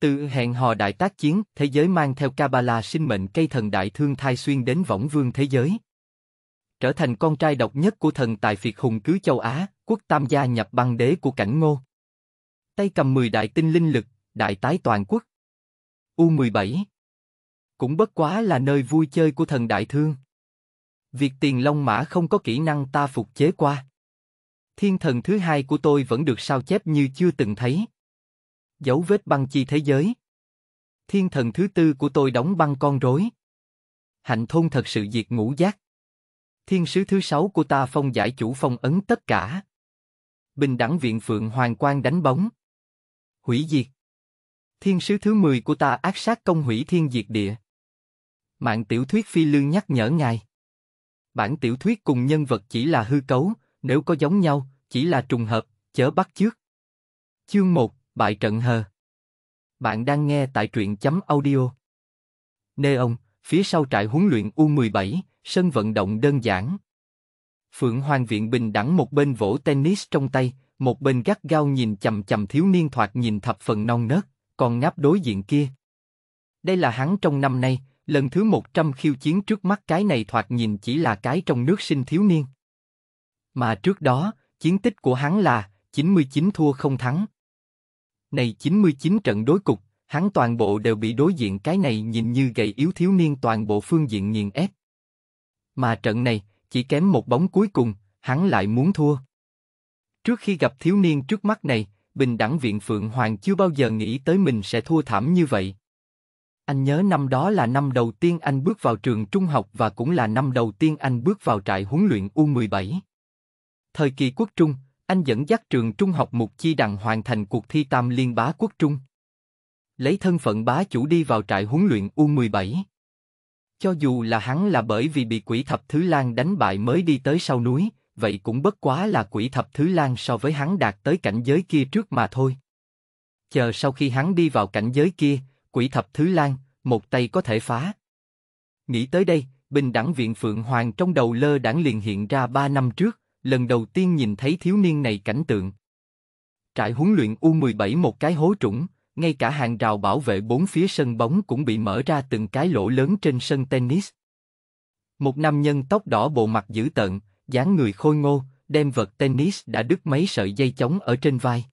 Từ hẹn hò đại tác chiến, thế giới mang theo Kabbalah sinh mệnh cây thần đại thương thai xuyên đến võng vương thế giới. Trở thành con trai độc nhất của thần tài phiệt hùng cứ châu Á, quốc tam gia nhập băng đế của cảnh ngô. Tay cầm 10 đại tinh linh lực, đại tái toàn quốc. U17 Cũng bất quá là nơi vui chơi của thần đại thương. Việc tiền long mã không có kỹ năng ta phục chế qua. Thiên thần thứ hai của tôi vẫn được sao chép như chưa từng thấy Dấu vết băng chi thế giới. Thiên thần thứ tư của tôi đóng băng con rối. Hạnh thôn thật sự diệt ngũ giác. Thiên sứ thứ sáu của ta phong giải chủ phong ấn tất cả. Bình đẳng viện phượng hoàng quan đánh bóng. Hủy diệt. Thiên sứ thứ mười của ta ác sát công hủy thiên diệt địa. Mạng tiểu thuyết phi lương nhắc nhở ngài. Bản tiểu thuyết cùng nhân vật chỉ là hư cấu, nếu có giống nhau, chỉ là trùng hợp, chớ bắt chước. Chương 1, Bại trận hờ. Bạn đang nghe tại truyện chấm audio. Neon, phía sau trại huấn luyện U17, sân vận động đơn giản. Phượng Hoàng Viện Bình đẳng một bên vỗ tennis trong tay, một bên gắt gao nhìn chầm chầm thiếu niên thoạt nhìn thập phần non nớt, còn ngáp đối diện kia. Đây là hắn trong năm nay, lần thứ 100 khiêu chiến trước mắt cái này thoạt nhìn chỉ là cái trong nước sinh thiếu niên. Mà trước đó, chiến tích của hắn là 99 thua không thắng này 99 trận đối cục, hắn toàn bộ đều bị đối diện cái này nhìn như gầy yếu thiếu niên toàn bộ phương diện nghiền ép. Mà trận này, chỉ kém một bóng cuối cùng, hắn lại muốn thua. Trước khi gặp thiếu niên trước mắt này, bình đẳng viện Phượng Hoàng chưa bao giờ nghĩ tới mình sẽ thua thảm như vậy. Anh nhớ năm đó là năm đầu tiên anh bước vào trường trung học và cũng là năm đầu tiên anh bước vào trại huấn luyện U17. Thời kỳ quốc trung, anh dẫn dắt trường trung học Mục Chi Đằng hoàn thành cuộc thi tam liên bá quốc trung. Lấy thân phận bá chủ đi vào trại huấn luyện U17. Cho dù là hắn là bởi vì bị quỷ thập Thứ Lan đánh bại mới đi tới sau núi, vậy cũng bất quá là quỷ thập Thứ Lan so với hắn đạt tới cảnh giới kia trước mà thôi. Chờ sau khi hắn đi vào cảnh giới kia, quỷ thập Thứ Lan, một tay có thể phá. Nghĩ tới đây, bình đẳng viện Phượng Hoàng trong đầu lơ đảng liền hiện ra ba năm trước, lần đầu tiên nhìn thấy thiếu niên này cảnh tượng. Trại huấn luyện U17 một cái hố trũng, ngay cả hàng rào bảo vệ bốn phía sân bóng cũng bị mở ra từng cái lỗ lớn trên sân tennis. Một nam nhân tóc đỏ bộ mặt dữ tợn, dáng người khôi ngô, đem vật tennis đã đứt mấy sợi dây chóng ở trên vai.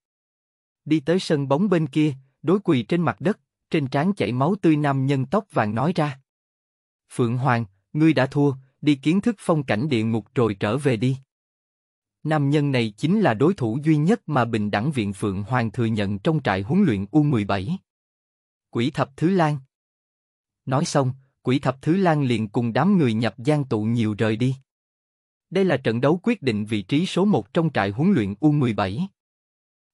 Đi tới sân bóng bên kia, đối quỳ trên mặt đất, trên trán chảy máu tươi nam nhân tóc vàng nói ra. Phượng Hoàng, ngươi đã thua, đi kiến thức phong cảnh địa ngục rồi trở về đi. Nam nhân này chính là đối thủ duy nhất mà Bình đẳng Viện Phượng Hoàng thừa nhận trong trại huấn luyện U17. Quỷ Thập Thứ Lan Nói xong, Quỷ Thập Thứ Lan liền cùng đám người nhập gian tụ nhiều rời đi. Đây là trận đấu quyết định vị trí số 1 trong trại huấn luyện U17.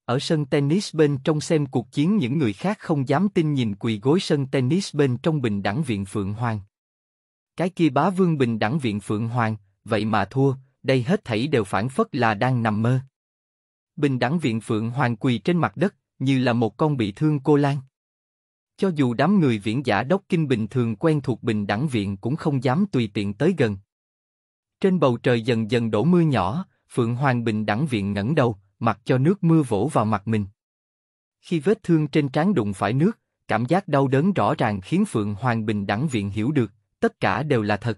Ở sân tennis bên trong xem cuộc chiến những người khác không dám tin nhìn quỳ gối sân tennis bên trong Bình đẳng Viện Phượng Hoàng. Cái kia bá vương Bình đẳng Viện Phượng Hoàng, vậy mà thua, đây hết thảy đều phản phất là đang nằm mơ. Bình đẳng viện phượng hoàng quỳ trên mặt đất, như là một con bị thương cô lan. Cho dù đám người viễn giả đốc kinh bình thường quen thuộc bình đẳng viện cũng không dám tùy tiện tới gần. Trên bầu trời dần dần đổ mưa nhỏ, Phượng Hoàng Bình đẳng viện ngẩng đầu, mặc cho nước mưa vỗ vào mặt mình. Khi vết thương trên trán đụng phải nước, cảm giác đau đớn rõ ràng khiến Phượng Hoàng Bình đẳng viện hiểu được, tất cả đều là thật.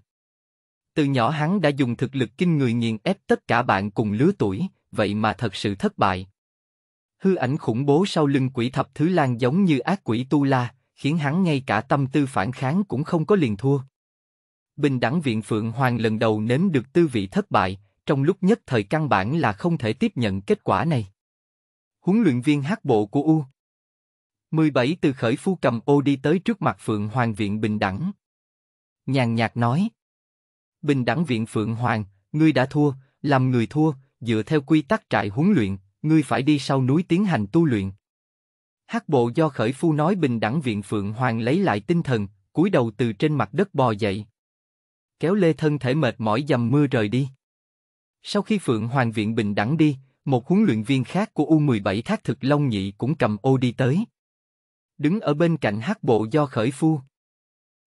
Từ nhỏ hắn đã dùng thực lực kinh người nghiền ép tất cả bạn cùng lứa tuổi, vậy mà thật sự thất bại. Hư ảnh khủng bố sau lưng quỷ thập thứ lan giống như ác quỷ tu la, khiến hắn ngay cả tâm tư phản kháng cũng không có liền thua. Bình đẳng viện Phượng Hoàng lần đầu nếm được tư vị thất bại, trong lúc nhất thời căn bản là không thể tiếp nhận kết quả này. Huấn luyện viên hát bộ của U 17 từ khởi phu cầm ô đi tới trước mặt Phượng Hoàng viện bình đẳng. Nhàn nhạt nói. Bình đẳng viện Phượng Hoàng, ngươi đã thua, làm người thua, dựa theo quy tắc trại huấn luyện, ngươi phải đi sau núi tiến hành tu luyện. Hắc bộ do khởi phu nói bình đẳng viện Phượng Hoàng lấy lại tinh thần, cúi đầu từ trên mặt đất bò dậy. Kéo lê thân thể mệt mỏi dầm mưa rời đi. Sau khi Phượng Hoàng viện bình đẳng đi, một huấn luyện viên khác của U17 Thác Thực Long Nhị cũng cầm ô đi tới. Đứng ở bên cạnh hắc bộ do khởi phu.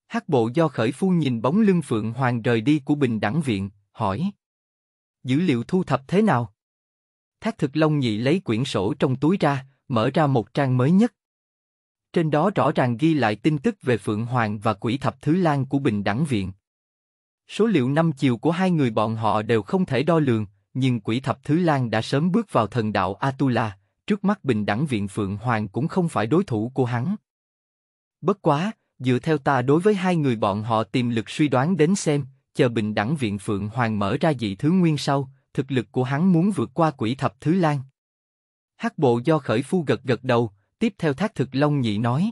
Hắc bộ do khởi phu nhìn bóng lưng Phượng Hoàng rời đi của bình đẳng viện, hỏi. Dữ liệu thu thập thế nào? Thác thực Long nhị lấy quyển sổ trong túi ra, mở ra một trang mới nhất. Trên đó rõ ràng ghi lại tin tức về Phượng Hoàng và quỷ thập Thứ Lan của Bình Đẳng Viện. Số liệu năm chiều của hai người bọn họ đều không thể đo lường, nhưng quỷ thập Thứ Lan đã sớm bước vào thần đạo Atula, trước mắt Bình Đẳng Viện Phượng Hoàng cũng không phải đối thủ của hắn. Bất quá, dựa theo ta đối với hai người bọn họ tìm lực suy đoán đến xem, chờ bình đẳng viện Phượng Hoàng mở ra dị thứ nguyên sau, thực lực của hắn muốn vượt qua quỷ thập thứ lan. Hắc bộ do khởi phu gật gật đầu, tiếp theo thác thực long nhị nói.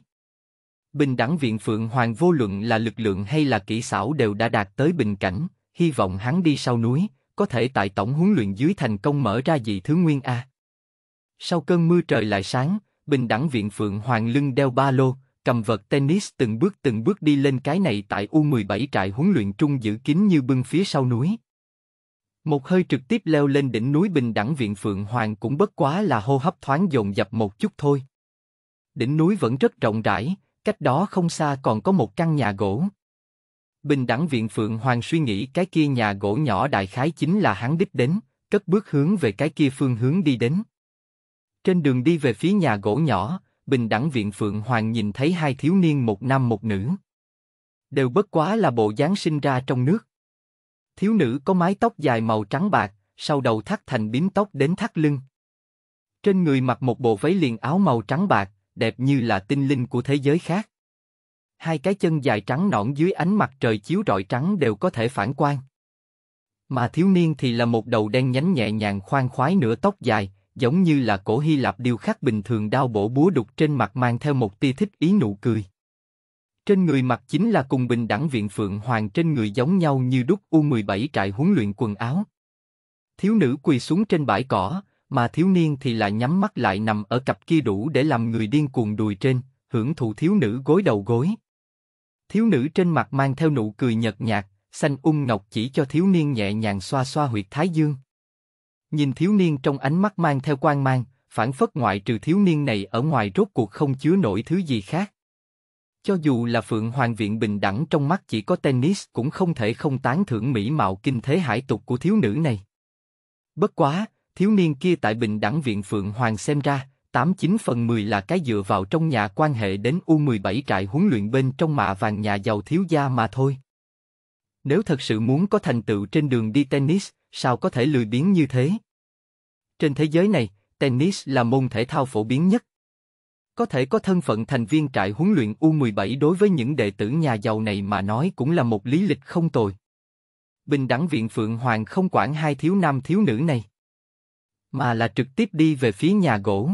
Bình đẳng viện Phượng Hoàng vô luận là lực lượng hay là kỹ xảo đều đã đạt tới bình cảnh, hy vọng hắn đi sau núi, có thể tại tổng huấn luyện dưới thành công mở ra dị thứ nguyên A. Sau cơn mưa trời lại sáng, bình đẳng viện Phượng Hoàng lưng đeo ba lô, cầm vợt tennis từng bước từng bước đi lên cái này tại U17 trại huấn luyện trung giữ kín như bưng phía sau núi. Một hơi trực tiếp leo lên đỉnh núi Bình Đẳng Viện Phượng Hoàng cũng bất quá là hô hấp thoáng dồn dập một chút thôi. Đỉnh núi vẫn rất rộng rãi, cách đó không xa còn có một căn nhà gỗ. Bình Đẳng Viện Phượng Hoàng suy nghĩ cái kia nhà gỗ nhỏ đại khái chính là hắn đích đến, cất bước hướng về cái kia phương hướng đi đến. Trên đường đi về phía nhà gỗ nhỏ, bình đẳng viện Phượng Hoàng nhìn thấy hai thiếu niên một nam một nữ. Đều bất quá là bộ dáng sinh ra trong nước. Thiếu nữ có mái tóc dài màu trắng bạc, sau đầu thắt thành bím tóc đến thắt lưng. Trên người mặc một bộ váy liền áo màu trắng bạc, đẹp như là tinh linh của thế giới khác. Hai cái chân dài trắng nõn dưới ánh mặt trời chiếu rọi trắng đều có thể phản quang. Mà thiếu niên thì là một đầu đen nhánh nhẹ nhàng khoan khoái nửa tóc dài, giống như là cổ Hy Lạp điêu khắc bình thường đao bổ búa đục trên mặt mang theo một tia thích ý nụ cười. Trên người mặt chính là cùng bình đẳng viện Phượng Hoàng trên người giống nhau như đúc U17 trại huấn luyện quần áo. Thiếu nữ quỳ xuống trên bãi cỏ, mà thiếu niên thì lại nhắm mắt lại nằm ở cặp kia đủ để làm người điên cuồng đùi trên, hưởng thụ thiếu nữ gối đầu gối. Thiếu nữ trên mặt mang theo nụ cười nhợt nhạt, xanh ung ngọc chỉ cho thiếu niên nhẹ nhàng xoa xoa huyệt thái dương. Nhìn thiếu niên trong ánh mắt mang theo quan mang, phản phất ngoại trừ thiếu niên này ở ngoài rốt cuộc không chứa nổi thứ gì khác. Cho dù là Phượng Hoàng Viện bình đẳng trong mắt chỉ có tennis cũng không thể không tán thưởng mỹ mạo kinh thế hải tục của thiếu nữ này. Bất quá, thiếu niên kia tại bình đẳng viện Phượng Hoàng xem ra, 89 phần 10 là cái dựa vào trong nhà quan hệ đến U17 trại huấn luyện bên trong mạ vàng nhà giàu thiếu gia mà thôi. Nếu thật sự muốn có thành tựu trên đường đi tennis, sao có thể lười biếng như thế? Trên thế giới này, tennis là môn thể thao phổ biến nhất. Có thể có thân phận thành viên trại huấn luyện U17 đối với những đệ tử nhà giàu này mà nói cũng là một lý lịch không tồi. Bình đẳng viện Phượng Hoàng không quản hai thiếu nam thiếu nữ này, mà là trực tiếp đi về phía nhà gỗ.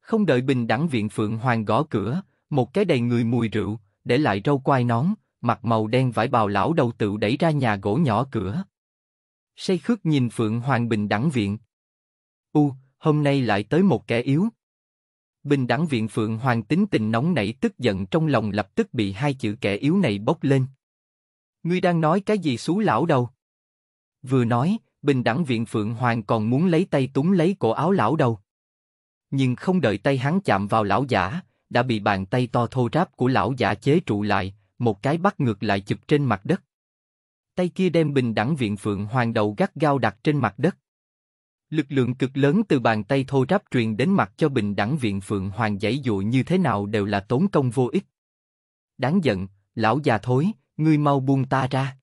Không đợi bình đẳng viện Phượng Hoàng gõ cửa, một cái đầy người mùi rượu, để lại râu quai nón, mặt màu đen vải bào lão đầu tự đẩy ra nhà gỗ nhỏ cửa say khước nhìn Phượng Hoàng Bình Đẳng Viện. U, hôm nay lại tới một kẻ yếu. Bình Đẳng Viện Phượng Hoàng tính tình nóng nảy tức giận trong lòng lập tức bị hai chữ kẻ yếu này bốc lên. Ngươi đang nói cái gì xú lão đầu? Vừa nói, Bình Đẳng Viện Phượng Hoàng còn muốn lấy tay túm lấy cổ áo lão đầu. Nhưng không đợi tay hắn chạm vào lão giả, đã bị bàn tay to thô ráp của lão giả chế trụ lại, một cái bắt ngược lại chụp trên mặt đất tay kia đem bình đẳng viện phượng hoàng đầu gắt gao đặt trên mặt đất. Lực lượng cực lớn từ bàn tay thô ráp truyền đến mặt cho bình đẳng viện phượng hoàng giải dụ như thế nào đều là tốn công vô ích. Đáng giận, lão già thối, ngươi mau buông ta ra.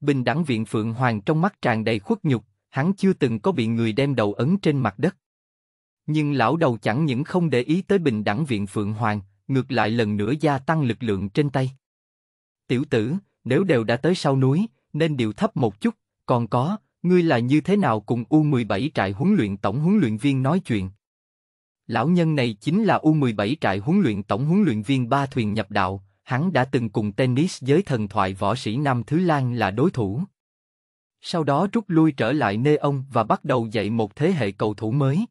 Bình đẳng viện phượng hoàng trong mắt tràn đầy khuất nhục, hắn chưa từng có bị người đem đầu ấn trên mặt đất. Nhưng lão đầu chẳng những không để ý tới bình đẳng viện phượng hoàng, ngược lại lần nữa gia tăng lực lượng trên tay. Tiểu tử, nếu đều đã tới sau núi, nên điều thấp một chút, còn có, ngươi là như thế nào cùng U17 trại huấn luyện tổng huấn luyện viên nói chuyện. Lão nhân này chính là U17 trại huấn luyện tổng huấn luyện viên ba thuyền nhập đạo, hắn đã từng cùng tennis giới thần thoại võ sĩ Nam Thứ Lan là đối thủ. Sau đó rút lui trở lại nơi ông và bắt đầu dạy một thế hệ cầu thủ mới.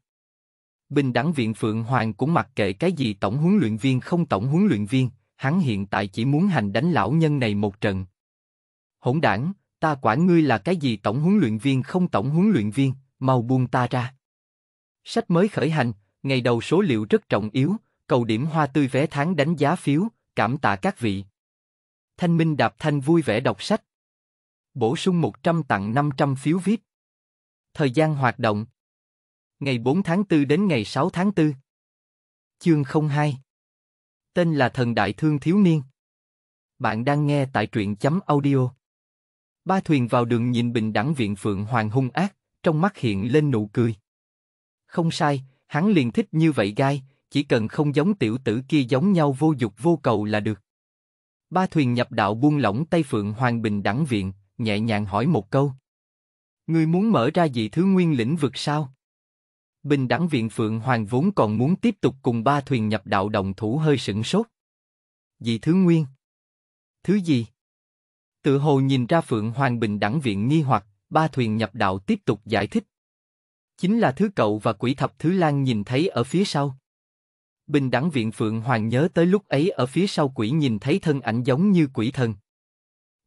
Bình đẳng viện Phượng Hoàng cũng mặc kệ cái gì tổng huấn luyện viên không tổng huấn luyện viên, hắn hiện tại chỉ muốn hành đánh lão nhân này một trận. Hỗn đảng, ta quản ngươi là cái gì tổng huấn luyện viên không tổng huấn luyện viên, mau buông ta ra. Sách mới khởi hành, ngày đầu số liệu rất trọng yếu, cầu điểm hoa tươi vé tháng đánh giá phiếu, cảm tạ các vị. Thanh Minh Đạp Thanh vui vẻ đọc sách. Bổ sung 100 tặng 500 phiếu viết Thời gian hoạt động. Ngày 4 tháng 4 đến ngày 6 tháng 4. Chương 02 Tên là Thần Đại Thương Thiếu Niên. Bạn đang nghe tại truyện chấm audio. Ba thuyền vào đường nhìn bình đẳng viện Phượng Hoàng hung ác, trong mắt hiện lên nụ cười. Không sai, hắn liền thích như vậy gai, chỉ cần không giống tiểu tử kia giống nhau vô dục vô cầu là được. Ba thuyền nhập đạo buông lỏng tay Phượng Hoàng bình đẳng viện, nhẹ nhàng hỏi một câu. người muốn mở ra dị thứ nguyên lĩnh vực sao? Bình đẳng viện Phượng Hoàng vốn còn muốn tiếp tục cùng ba thuyền nhập đạo đồng thủ hơi sửng sốt. Dị thứ nguyên. Thứ gì? Tự hồ nhìn ra Phượng Hoàng bình đẳng viện nghi hoặc, ba thuyền nhập đạo tiếp tục giải thích. Chính là thứ cậu và quỷ thập thứ lan nhìn thấy ở phía sau. Bình đẳng viện Phượng Hoàng nhớ tới lúc ấy ở phía sau quỷ nhìn thấy thân ảnh giống như quỷ thần.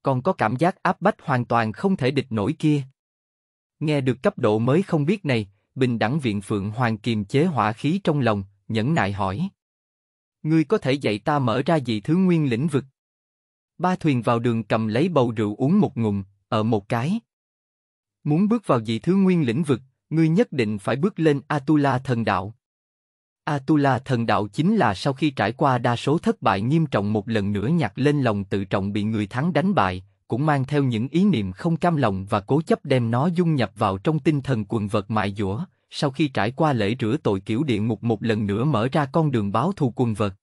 Còn có cảm giác áp bách hoàn toàn không thể địch nổi kia. Nghe được cấp độ mới không biết này, bình đẳng viện Phượng Hoàng kiềm chế hỏa khí trong lòng, nhẫn nại hỏi. Ngươi có thể dạy ta mở ra gì thứ nguyên lĩnh vực? Ba thuyền vào đường cầm lấy bầu rượu uống một ngụm, ở một cái. Muốn bước vào dị thứ nguyên lĩnh vực, ngươi nhất định phải bước lên Atula thần đạo. Atula thần đạo chính là sau khi trải qua đa số thất bại nghiêm trọng một lần nữa nhặt lên lòng tự trọng bị người thắng đánh bại, cũng mang theo những ý niệm không cam lòng và cố chấp đem nó dung nhập vào trong tinh thần quần vật mại dũa. Sau khi trải qua lễ rửa tội kiểu địa ngục một lần nữa mở ra con đường báo thù quần vật,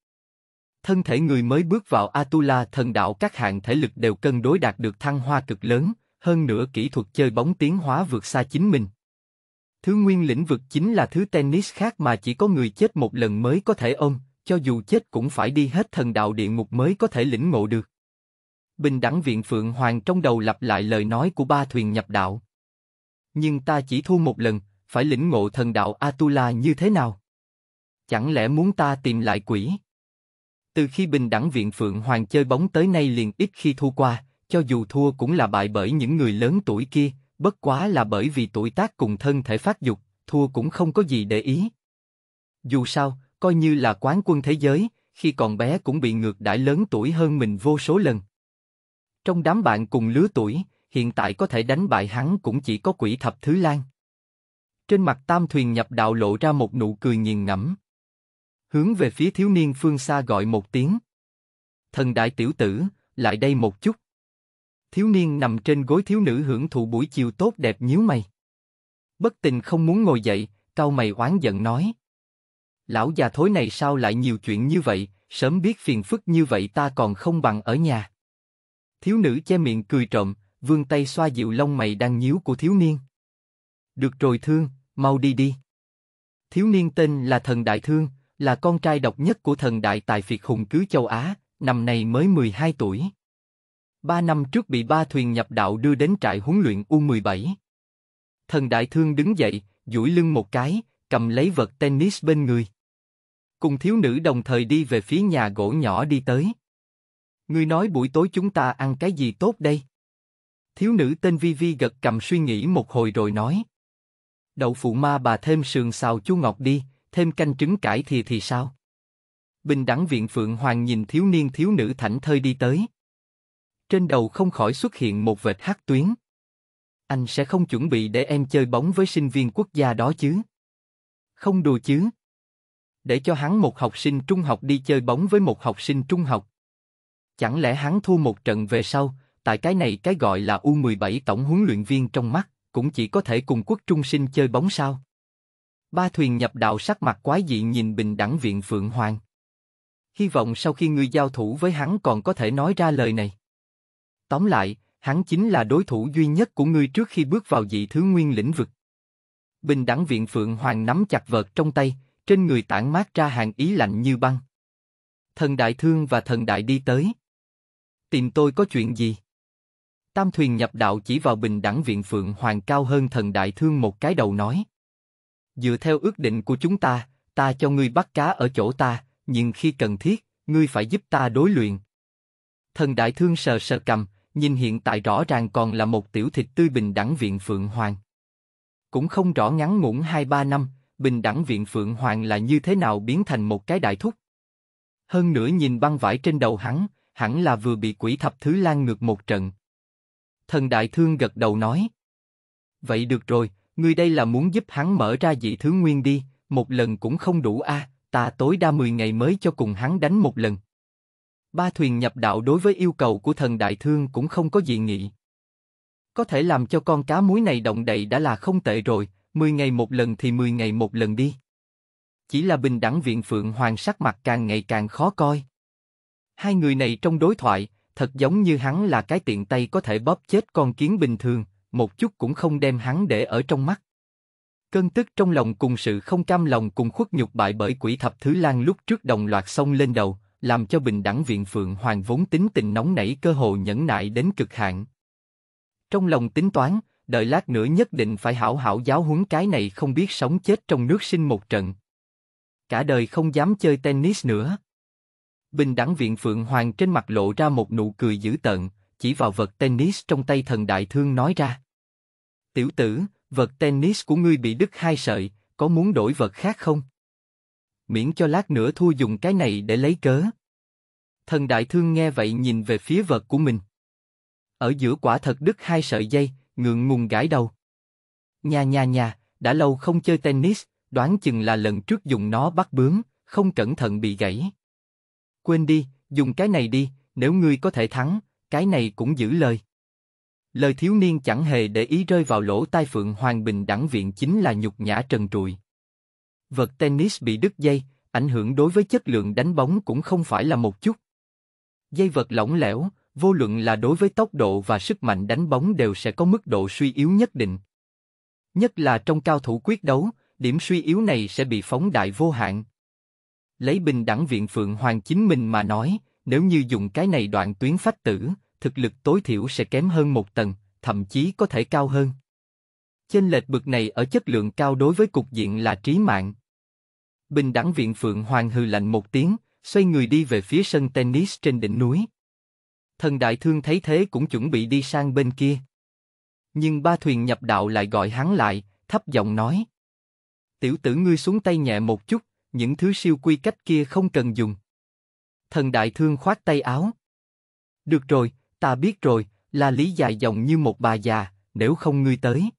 thân thể người mới bước vào Atula thần đạo các hạng thể lực đều cân đối đạt được thăng hoa cực lớn, hơn nữa kỹ thuật chơi bóng tiến hóa vượt xa chính mình. Thứ nguyên lĩnh vực chính là thứ tennis khác mà chỉ có người chết một lần mới có thể ôm, cho dù chết cũng phải đi hết thần đạo địa ngục mới có thể lĩnh ngộ được. Bình đẳng viện Phượng Hoàng trong đầu lặp lại lời nói của ba thuyền nhập đạo. Nhưng ta chỉ thu một lần, phải lĩnh ngộ thần đạo Atula như thế nào? Chẳng lẽ muốn ta tìm lại quỷ? Từ khi Bình đẳng viện Phượng Hoàng chơi bóng tới nay liền ít khi thua qua, cho dù thua cũng là bại bởi những người lớn tuổi kia, bất quá là bởi vì tuổi tác cùng thân thể phát dục, thua cũng không có gì để ý. Dù sao, coi như là quán quân thế giới, khi còn bé cũng bị ngược đãi lớn tuổi hơn mình vô số lần. Trong đám bạn cùng lứa tuổi, hiện tại có thể đánh bại hắn cũng chỉ có quỷ thập thứ lan. Trên mặt tam thuyền nhập đạo lộ ra một nụ cười nghiền ngẫm. Hướng về phía thiếu niên phương xa gọi một tiếng. Thần đại tiểu tử, lại đây một chút. Thiếu niên nằm trên gối thiếu nữ hưởng thụ buổi chiều tốt đẹp nhíu mày. Bất tình không muốn ngồi dậy, cao mày oán giận nói. Lão già thối này sao lại nhiều chuyện như vậy, sớm biết phiền phức như vậy ta còn không bằng ở nhà. Thiếu nữ che miệng cười trộm, vươn tay xoa dịu lông mày đang nhíu của thiếu niên. Được rồi thương, mau đi đi. Thiếu niên tên là Thần Đại Thương, là con trai độc nhất của thần đại tài phiệt hùng cứ châu Á, năm nay mới 12 tuổi. Ba năm trước bị ba thuyền nhập đạo đưa đến trại huấn luyện U17. Thần đại thương đứng dậy, duỗi lưng một cái, cầm lấy vật tennis bên người. Cùng thiếu nữ đồng thời đi về phía nhà gỗ nhỏ đi tới. Ngươi nói buổi tối chúng ta ăn cái gì tốt đây? Thiếu nữ tên Vi Vi gật cầm suy nghĩ một hồi rồi nói. Đậu phụ ma bà thêm sườn xào chú ngọc đi, thêm canh trứng cải thì thì sao? Bình đẳng viện Phượng Hoàng nhìn thiếu niên thiếu nữ thảnh thơi đi tới. Trên đầu không khỏi xuất hiện một vệt hắc tuyến. Anh sẽ không chuẩn bị để em chơi bóng với sinh viên quốc gia đó chứ? Không đùa chứ? Để cho hắn một học sinh trung học đi chơi bóng với một học sinh trung học, Chẳng lẽ hắn thua một trận về sau, tại cái này cái gọi là U17 tổng huấn luyện viên trong mắt, cũng chỉ có thể cùng quốc trung sinh chơi bóng sao? Ba thuyền nhập đạo sắc mặt quái dị nhìn bình đẳng viện Phượng Hoàng. Hy vọng sau khi ngươi giao thủ với hắn còn có thể nói ra lời này. Tóm lại, hắn chính là đối thủ duy nhất của ngươi trước khi bước vào dị thứ nguyên lĩnh vực. Bình đẳng viện Phượng Hoàng nắm chặt vợt trong tay, trên người tản mát ra hàng ý lạnh như băng. Thần đại thương và thần đại đi tới. Tìm tôi có chuyện gì? Tam thuyền nhập đạo chỉ vào bình đẳng viện phượng hoàng cao hơn thần đại thương một cái đầu nói. Dựa theo ước định của chúng ta, ta cho ngươi bắt cá ở chỗ ta, nhưng khi cần thiết, ngươi phải giúp ta đối luyện. Thần đại thương sờ sờ cầm, nhìn hiện tại rõ ràng còn là một tiểu thịt tươi bình đẳng viện phượng hoàng. Cũng không rõ ngắn ngủn 2-3 năm, bình đẳng viện phượng hoàng là như thế nào biến thành một cái đại thúc. Hơn nữa nhìn băng vải trên đầu hắn, hẳn là vừa bị quỷ thập thứ lan ngược một trận. Thần đại thương gật đầu nói. Vậy được rồi, ngươi đây là muốn giúp hắn mở ra dị thứ nguyên đi, một lần cũng không đủ a, ta tối đa 10 ngày mới cho cùng hắn đánh một lần. Ba thuyền nhập đạo đối với yêu cầu của thần đại thương cũng không có dị nghị. Có thể làm cho con cá muối này động đậy đã là không tệ rồi, 10 ngày một lần thì 10 ngày một lần đi. Chỉ là bình đẳng viện phượng hoàng sắc mặt càng ngày càng khó coi. Hai người này trong đối thoại, thật giống như hắn là cái tiện tay có thể bóp chết con kiến bình thường, một chút cũng không đem hắn để ở trong mắt. Cơn tức trong lòng cùng sự không cam lòng cùng khuất nhục bại bởi quỷ thập thứ lan lúc trước đồng loạt xông lên đầu, làm cho bình đẳng viện phượng hoàng vốn tính tình nóng nảy cơ hồ nhẫn nại đến cực hạn. Trong lòng tính toán, đợi lát nữa nhất định phải hảo hảo giáo huấn cái này không biết sống chết trong nước sinh một trận. Cả đời không dám chơi tennis nữa. Bình đẳng viện Phượng Hoàng trên mặt lộ ra một nụ cười dữ tợn, chỉ vào vật tennis trong tay thần đại thương nói ra. Tiểu tử, vật tennis của ngươi bị đứt hai sợi, có muốn đổi vật khác không? Miễn cho lát nữa thua dùng cái này để lấy cớ. Thần đại thương nghe vậy nhìn về phía vật của mình. Ở giữa quả thật đứt hai sợi dây, ngượng ngùng gãi đầu. Nhà nhà nhà, đã lâu không chơi tennis, đoán chừng là lần trước dùng nó bắt bướm, không cẩn thận bị gãy quên đi, dùng cái này đi, nếu ngươi có thể thắng, cái này cũng giữ lời. Lời thiếu niên chẳng hề để ý rơi vào lỗ tai Phượng Hoàng Bình đẳng viện chính là nhục nhã trần trụi. Vật tennis bị đứt dây, ảnh hưởng đối với chất lượng đánh bóng cũng không phải là một chút. Dây vật lỏng lẻo, vô luận là đối với tốc độ và sức mạnh đánh bóng đều sẽ có mức độ suy yếu nhất định. Nhất là trong cao thủ quyết đấu, điểm suy yếu này sẽ bị phóng đại vô hạn lấy bình đẳng viện Phượng Hoàng chính mình mà nói, nếu như dùng cái này đoạn tuyến phách tử, thực lực tối thiểu sẽ kém hơn một tầng, thậm chí có thể cao hơn. trên lệch bực này ở chất lượng cao đối với cục diện là trí mạng. Bình đẳng viện Phượng Hoàng hừ lạnh một tiếng, xoay người đi về phía sân tennis trên đỉnh núi. Thần đại thương thấy thế cũng chuẩn bị đi sang bên kia. Nhưng ba thuyền nhập đạo lại gọi hắn lại, thấp giọng nói. Tiểu tử ngươi xuống tay nhẹ một chút, những thứ siêu quy cách kia không cần dùng. Thần đại thương khoát tay áo. Được rồi, ta biết rồi, là lý dài dòng như một bà già, nếu không ngươi tới.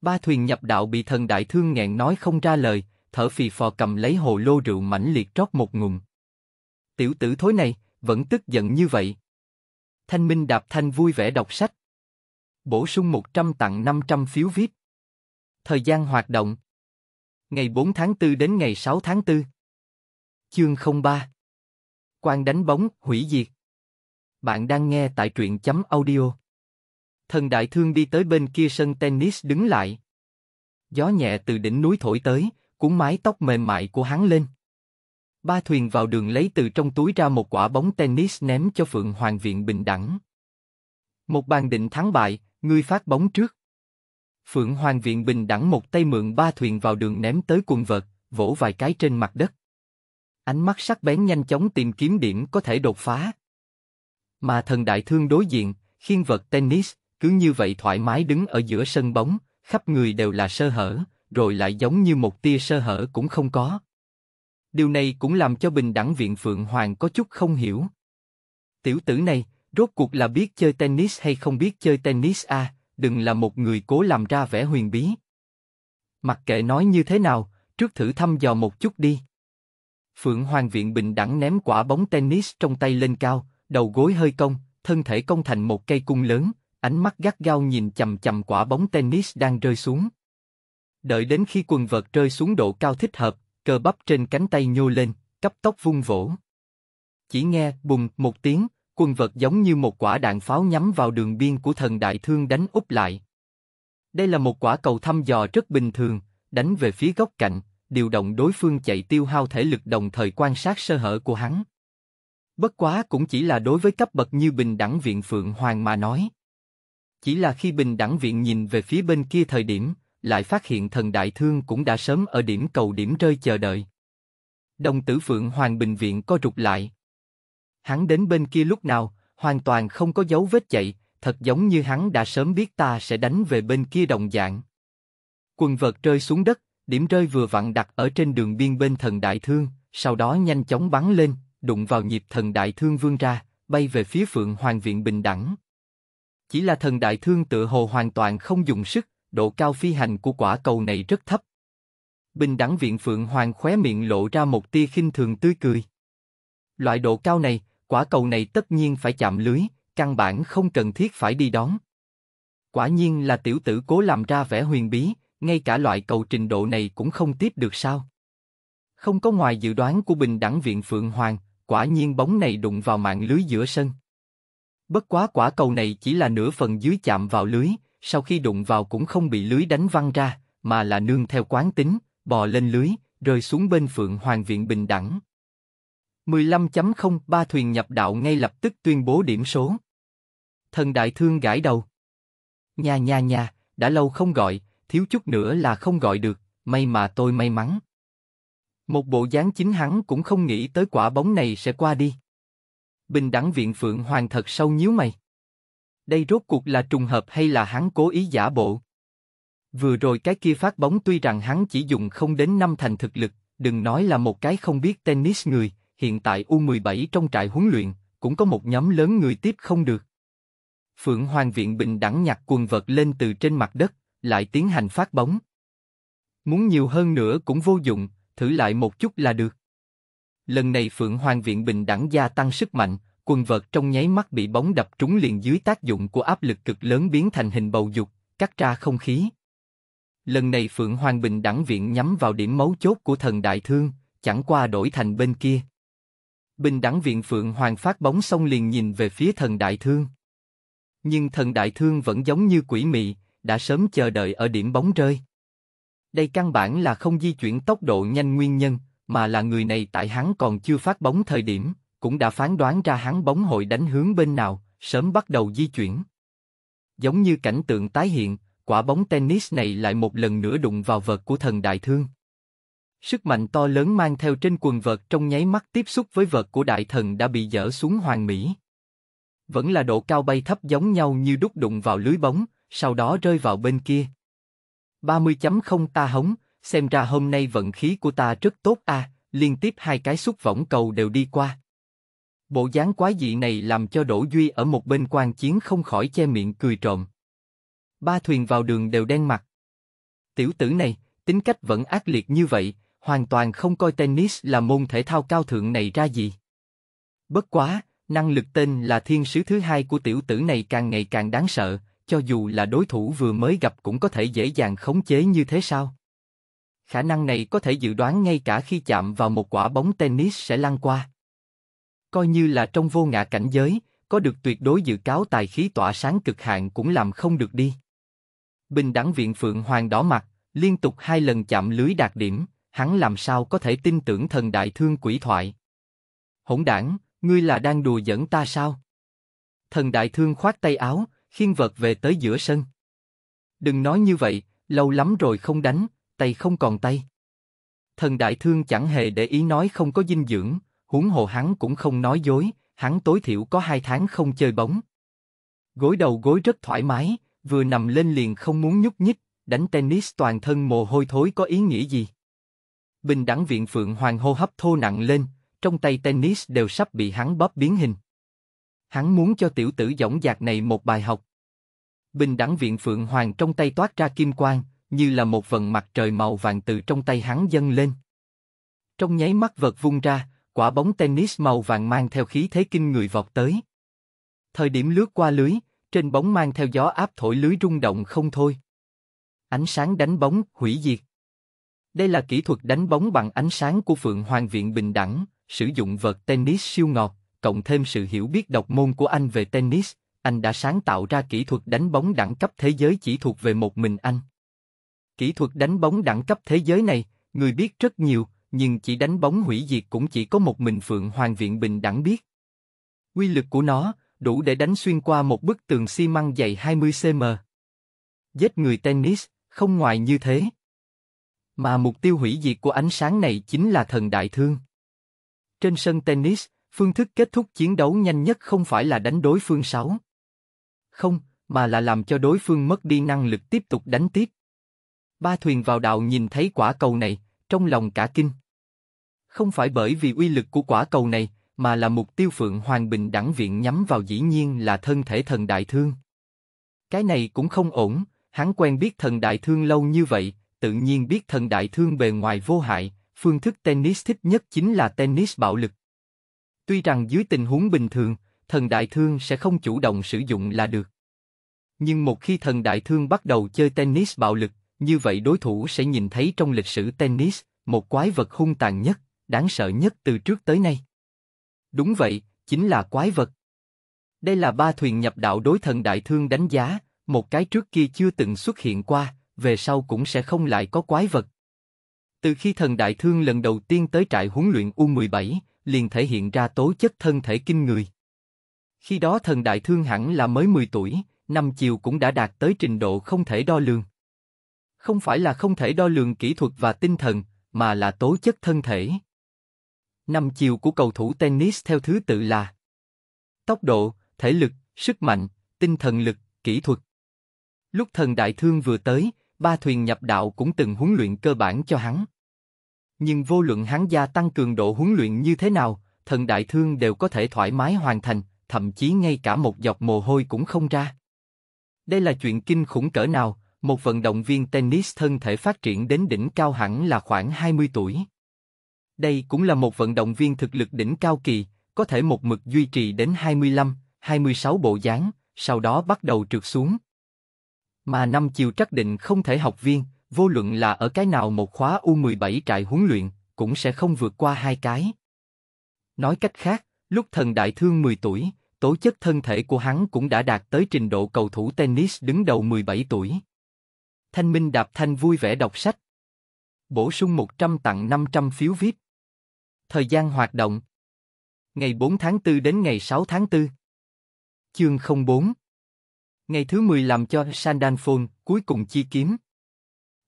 Ba thuyền nhập đạo bị thần đại thương nghẹn nói không ra lời, thở phì phò cầm lấy hồ lô rượu mãnh liệt trót một ngụm. Tiểu tử thối này, vẫn tức giận như vậy. Thanh Minh đạp thanh vui vẻ đọc sách. Bổ sung 100 tặng 500 phiếu VIP. Thời gian hoạt động ngày 4 tháng 4 đến ngày 6 tháng 4. Chương 03 quang đánh bóng, hủy diệt Bạn đang nghe tại truyện chấm audio Thần đại thương đi tới bên kia sân tennis đứng lại. Gió nhẹ từ đỉnh núi thổi tới, cuốn mái tóc mềm mại của hắn lên. Ba thuyền vào đường lấy từ trong túi ra một quả bóng tennis ném cho Phượng Hoàng Viện Bình Đẳng. Một bàn định thắng bại, ngươi phát bóng trước. Phượng Hoàng Viện Bình đẳng một tay mượn ba thuyền vào đường ném tới quần vợt, vỗ vài cái trên mặt đất. Ánh mắt sắc bén nhanh chóng tìm kiếm điểm có thể đột phá. Mà thần đại thương đối diện, khiên vật tennis, cứ như vậy thoải mái đứng ở giữa sân bóng, khắp người đều là sơ hở, rồi lại giống như một tia sơ hở cũng không có. Điều này cũng làm cho bình đẳng viện Phượng Hoàng có chút không hiểu. Tiểu tử này, rốt cuộc là biết chơi tennis hay không biết chơi tennis à, đừng là một người cố làm ra vẻ huyền bí. Mặc kệ nói như thế nào, trước thử thăm dò một chút đi. Phượng Hoàng Viện Bình đẳng ném quả bóng tennis trong tay lên cao, đầu gối hơi cong, thân thể cong thành một cây cung lớn, ánh mắt gắt gao nhìn chầm chầm quả bóng tennis đang rơi xuống. Đợi đến khi quần vợt rơi xuống độ cao thích hợp, cơ bắp trên cánh tay nhô lên, cấp tốc vung vỗ. Chỉ nghe bùng một tiếng, quân vật giống như một quả đạn pháo nhắm vào đường biên của thần đại thương đánh úp lại. Đây là một quả cầu thăm dò rất bình thường, đánh về phía góc cạnh, điều động đối phương chạy tiêu hao thể lực đồng thời quan sát sơ hở của hắn. Bất quá cũng chỉ là đối với cấp bậc như bình đẳng viện Phượng Hoàng mà nói. Chỉ là khi bình đẳng viện nhìn về phía bên kia thời điểm, lại phát hiện thần đại thương cũng đã sớm ở điểm cầu điểm rơi chờ đợi. Đồng tử Phượng Hoàng Bình Viện co rụt lại, hắn đến bên kia lúc nào, hoàn toàn không có dấu vết chạy, thật giống như hắn đã sớm biết ta sẽ đánh về bên kia đồng dạng. Quần vợt rơi xuống đất, điểm rơi vừa vặn đặt ở trên đường biên bên thần đại thương, sau đó nhanh chóng bắn lên, đụng vào nhịp thần đại thương vươn ra, bay về phía phượng hoàng viện bình đẳng. Chỉ là thần đại thương tự hồ hoàn toàn không dùng sức, độ cao phi hành của quả cầu này rất thấp. Bình đẳng viện phượng hoàng khóe miệng lộ ra một tia khinh thường tươi cười. Loại độ cao này, Quả cầu này tất nhiên phải chạm lưới, căn bản không cần thiết phải đi đón. Quả nhiên là tiểu tử cố làm ra vẻ huyền bí, ngay cả loại cầu trình độ này cũng không tiếp được sao. Không có ngoài dự đoán của bình đẳng viện Phượng Hoàng, quả nhiên bóng này đụng vào mạng lưới giữa sân. Bất quá quả cầu này chỉ là nửa phần dưới chạm vào lưới, sau khi đụng vào cũng không bị lưới đánh văng ra, mà là nương theo quán tính, bò lên lưới, rơi xuống bên Phượng Hoàng viện bình đẳng. 15 03 thuyền nhập đạo ngay lập tức tuyên bố điểm số. Thần đại thương gãi đầu. Nhà nhà nhà, đã lâu không gọi, thiếu chút nữa là không gọi được, may mà tôi may mắn. Một bộ dáng chính hắn cũng không nghĩ tới quả bóng này sẽ qua đi. Bình đẳng viện Phượng Hoàng thật sâu nhíu mày. Đây rốt cuộc là trùng hợp hay là hắn cố ý giả bộ? Vừa rồi cái kia phát bóng tuy rằng hắn chỉ dùng không đến năm thành thực lực, đừng nói là một cái không biết tennis người, hiện tại U17 trong trại huấn luyện, cũng có một nhóm lớn người tiếp không được. Phượng Hoàng Viện Bình đẳng nhặt quần vật lên từ trên mặt đất, lại tiến hành phát bóng. Muốn nhiều hơn nữa cũng vô dụng, thử lại một chút là được. Lần này Phượng Hoàng Viện Bình đẳng gia tăng sức mạnh, quần vật trong nháy mắt bị bóng đập trúng liền dưới tác dụng của áp lực cực lớn biến thành hình bầu dục, cắt ra không khí. Lần này Phượng Hoàng Bình đẳng viện nhắm vào điểm mấu chốt của thần đại thương, chẳng qua đổi thành bên kia. Bình đẳng viện Phượng Hoàng phát bóng xong liền nhìn về phía thần đại thương. Nhưng thần đại thương vẫn giống như quỷ mị, đã sớm chờ đợi ở điểm bóng rơi. Đây căn bản là không di chuyển tốc độ nhanh nguyên nhân, mà là người này tại hắn còn chưa phát bóng thời điểm, cũng đã phán đoán ra hắn bóng hội đánh hướng bên nào, sớm bắt đầu di chuyển. Giống như cảnh tượng tái hiện, quả bóng tennis này lại một lần nữa đụng vào vật của thần đại thương. Sức mạnh to lớn mang theo trên quần vợt trong nháy mắt tiếp xúc với vợt của đại thần đã bị dỡ xuống hoàng mỹ. Vẫn là độ cao bay thấp giống nhau như đúc đụng vào lưới bóng, sau đó rơi vào bên kia. 30.0 ta hống, xem ra hôm nay vận khí của ta rất tốt a, à, liên tiếp hai cái xúc võng cầu đều đi qua. Bộ dáng quái dị này làm cho Đỗ Duy ở một bên quan chiến không khỏi che miệng cười trộm. Ba thuyền vào đường đều đen mặt. Tiểu tử này, tính cách vẫn ác liệt như vậy, hoàn toàn không coi tennis là môn thể thao cao thượng này ra gì. Bất quá, năng lực tên là thiên sứ thứ hai của tiểu tử này càng ngày càng đáng sợ, cho dù là đối thủ vừa mới gặp cũng có thể dễ dàng khống chế như thế sao? Khả năng này có thể dự đoán ngay cả khi chạm vào một quả bóng tennis sẽ lăn qua. Coi như là trong vô ngã cảnh giới, có được tuyệt đối dự cáo tài khí tỏa sáng cực hạn cũng làm không được đi. Bình đẳng viện Phượng Hoàng đỏ mặt, liên tục hai lần chạm lưới đạt điểm, hắn làm sao có thể tin tưởng thần đại thương quỷ thoại? Hỗn đảng, ngươi là đang đùa giỡn ta sao? Thần đại thương khoát tay áo, khiên vật về tới giữa sân. Đừng nói như vậy, lâu lắm rồi không đánh, tay không còn tay. Thần đại thương chẳng hề để ý nói không có dinh dưỡng, huống hồ hắn cũng không nói dối, hắn tối thiểu có hai tháng không chơi bóng. Gối đầu gối rất thoải mái, vừa nằm lên liền không muốn nhúc nhích, đánh tennis toàn thân mồ hôi thối có ý nghĩa gì? Bình đẳng viện Phượng Hoàng hô hấp thô nặng lên, trong tay tennis đều sắp bị hắn bóp biến hình. Hắn muốn cho tiểu tử dõng dạc này một bài học. Bình đẳng viện Phượng Hoàng trong tay toát ra kim quang, như là một vần mặt trời màu vàng từ trong tay hắn dâng lên. Trong nháy mắt vợt vung ra, quả bóng tennis màu vàng mang theo khí thế kinh người vọt tới. Thời điểm lướt qua lưới, trên bóng mang theo gió áp thổi lưới rung động không thôi. Ánh sáng đánh bóng, hủy diệt. Đây là kỹ thuật đánh bóng bằng ánh sáng của Phượng Hoàng Viện Bình Đẳng, sử dụng vật tennis siêu ngọt, cộng thêm sự hiểu biết độc môn của anh về tennis, anh đã sáng tạo ra kỹ thuật đánh bóng đẳng cấp thế giới chỉ thuộc về một mình anh. Kỹ thuật đánh bóng đẳng cấp thế giới này, người biết rất nhiều, nhưng chỉ đánh bóng hủy diệt cũng chỉ có một mình Phượng Hoàng Viện Bình Đẳng biết. Quy lực của nó đủ để đánh xuyên qua một bức tường xi măng dày 20 cm. Giết người tennis, không ngoài như thế. Mà mục tiêu hủy diệt của ánh sáng này chính là thần đại thương. Trên sân tennis, phương thức kết thúc chiến đấu nhanh nhất không phải là đánh đối phương sáu. Không, mà là làm cho đối phương mất đi năng lực tiếp tục đánh tiếp. Ba thuyền vào đạo nhìn thấy quả cầu này, trong lòng cả kinh. Không phải bởi vì uy lực của quả cầu này, mà là mục tiêu Phượng Hoàng Bình đẳng viện nhắm vào dĩ nhiên là thân thể thần đại thương. Cái này cũng không ổn, hắn quen biết thần đại thương lâu như vậy, tự nhiên biết thần đại thương bề ngoài vô hại, phương thức tennis thích nhất chính là tennis bạo lực. Tuy rằng dưới tình huống bình thường, thần đại thương sẽ không chủ động sử dụng là được. Nhưng một khi thần đại thương bắt đầu chơi tennis bạo lực, như vậy đối thủ sẽ nhìn thấy trong lịch sử tennis, một quái vật hung tàn nhất, đáng sợ nhất từ trước tới nay. Đúng vậy, chính là quái vật. Đây là ba thuyền nhập đạo đối thần đại thương đánh giá, một cái trước kia chưa từng xuất hiện qua, về sau cũng sẽ không lại có quái vật. Từ khi thần đại thương lần đầu tiên tới trại huấn luyện U17, liền thể hiện ra tố chất thân thể kinh người. Khi đó thần đại thương hẳn là mới 10 tuổi, năm chiều cũng đã đạt tới trình độ không thể đo lường. Không phải là không thể đo lường kỹ thuật và tinh thần, mà là tố chất thân thể. Năm chiều của cầu thủ tennis theo thứ tự là tốc độ, thể lực, sức mạnh, tinh thần lực, kỹ thuật. Lúc thần đại thương vừa tới, ba thuyền nhập đạo cũng từng huấn luyện cơ bản cho hắn. Nhưng vô luận hắn gia tăng cường độ huấn luyện như thế nào, thần đại thương đều có thể thoải mái hoàn thành, thậm chí ngay cả một giọt mồ hôi cũng không ra. Đây là chuyện kinh khủng cỡ nào, một vận động viên tennis thân thể phát triển đến đỉnh cao hẳn là khoảng 20 tuổi. Đây cũng là một vận động viên thực lực đỉnh cao kỳ, có thể một mực duy trì đến 25, 26 bộ dáng, sau đó bắt đầu trượt xuống. Mà năm chiều chắc định không thể học viên, vô luận là ở cái nào một khóa U17 trại huấn luyện, cũng sẽ không vượt qua hai cái. Nói cách khác, lúc thần đại thương 10 tuổi, tố chất thân thể của hắn cũng đã đạt tới trình độ cầu thủ tennis đứng đầu 17 tuổi. Thanh Minh Đạp Thanh vui vẻ đọc sách. Bổ sung 100 tặng 500 phiếu VIP. Thời gian hoạt động Ngày 4 tháng 4 đến ngày 6 tháng 4 Chương 04 Ngày thứ 10 làm cho Sandanphone, cuối cùng chi kiếm.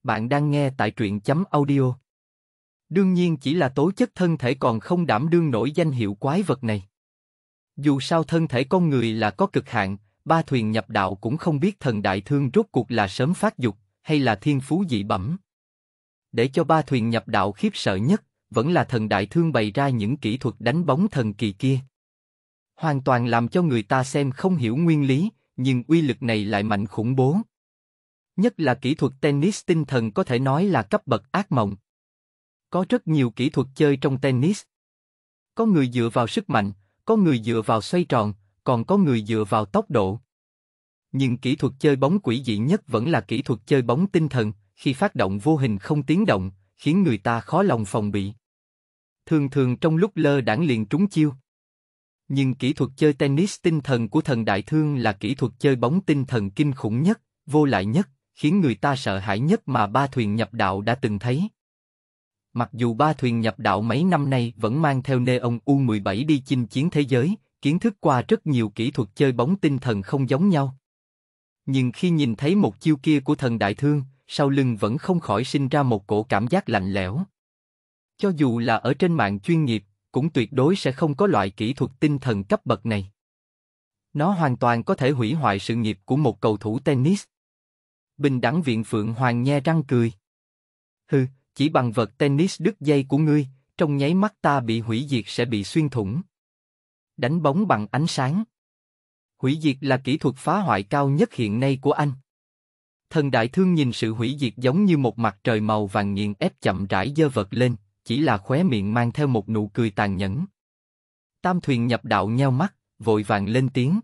Bạn đang nghe tại truyện chấm audio. Đương nhiên chỉ là tố chất thân thể còn không đảm đương nổi danh hiệu quái vật này. Dù sao thân thể con người là có cực hạn, ba thuyền nhập đạo cũng không biết thần đại thương rốt cuộc là sớm phát dục, hay là thiên phú dị bẩm. Để cho ba thuyền nhập đạo khiếp sợ nhất, vẫn là thần đại thương bày ra những kỹ thuật đánh bóng thần kỳ kia. Hoàn toàn làm cho người ta xem không hiểu nguyên lý, nhưng uy lực này lại mạnh khủng bố. Nhất là kỹ thuật tennis tinh thần có thể nói là cấp bậc ác mộng. Có rất nhiều kỹ thuật chơi trong tennis. Có người dựa vào sức mạnh, có người dựa vào xoay tròn, còn có người dựa vào tốc độ. Nhưng kỹ thuật chơi bóng quỷ dị nhất vẫn là kỹ thuật chơi bóng tinh thần, khi phát động vô hình không tiếng động, khiến người ta khó lòng phòng bị. Thường thường trong lúc lơ đãng liền trúng chiêu nhưng kỹ thuật chơi tennis tinh thần của thần đại thương là kỹ thuật chơi bóng tinh thần kinh khủng nhất, vô lại nhất, khiến người ta sợ hãi nhất mà ba thuyền nhập đạo đã từng thấy. Mặc dù ba thuyền nhập đạo mấy năm nay vẫn mang theo nê ông U17 đi chinh chiến thế giới, kiến thức qua rất nhiều kỹ thuật chơi bóng tinh thần không giống nhau. Nhưng khi nhìn thấy một chiêu kia của thần đại thương, sau lưng vẫn không khỏi sinh ra một cổ cảm giác lạnh lẽo. Cho dù là ở trên mạng chuyên nghiệp, cũng tuyệt đối sẽ không có loại kỹ thuật tinh thần cấp bậc này. Nó hoàn toàn có thể hủy hoại sự nghiệp của một cầu thủ tennis. Bình đẳng viện Phượng Hoàng nhe răng cười. Hừ, chỉ bằng vật tennis đứt dây của ngươi, trong nháy mắt ta bị hủy diệt sẽ bị xuyên thủng. Đánh bóng bằng ánh sáng. Hủy diệt là kỹ thuật phá hoại cao nhất hiện nay của anh. Thần đại thương nhìn sự hủy diệt giống như một mặt trời màu vàng nghiền ép chậm rãi dơ vật lên, chỉ là khóe miệng mang theo một nụ cười tàn nhẫn. Tam thuyền nhập đạo nheo mắt, vội vàng lên tiếng.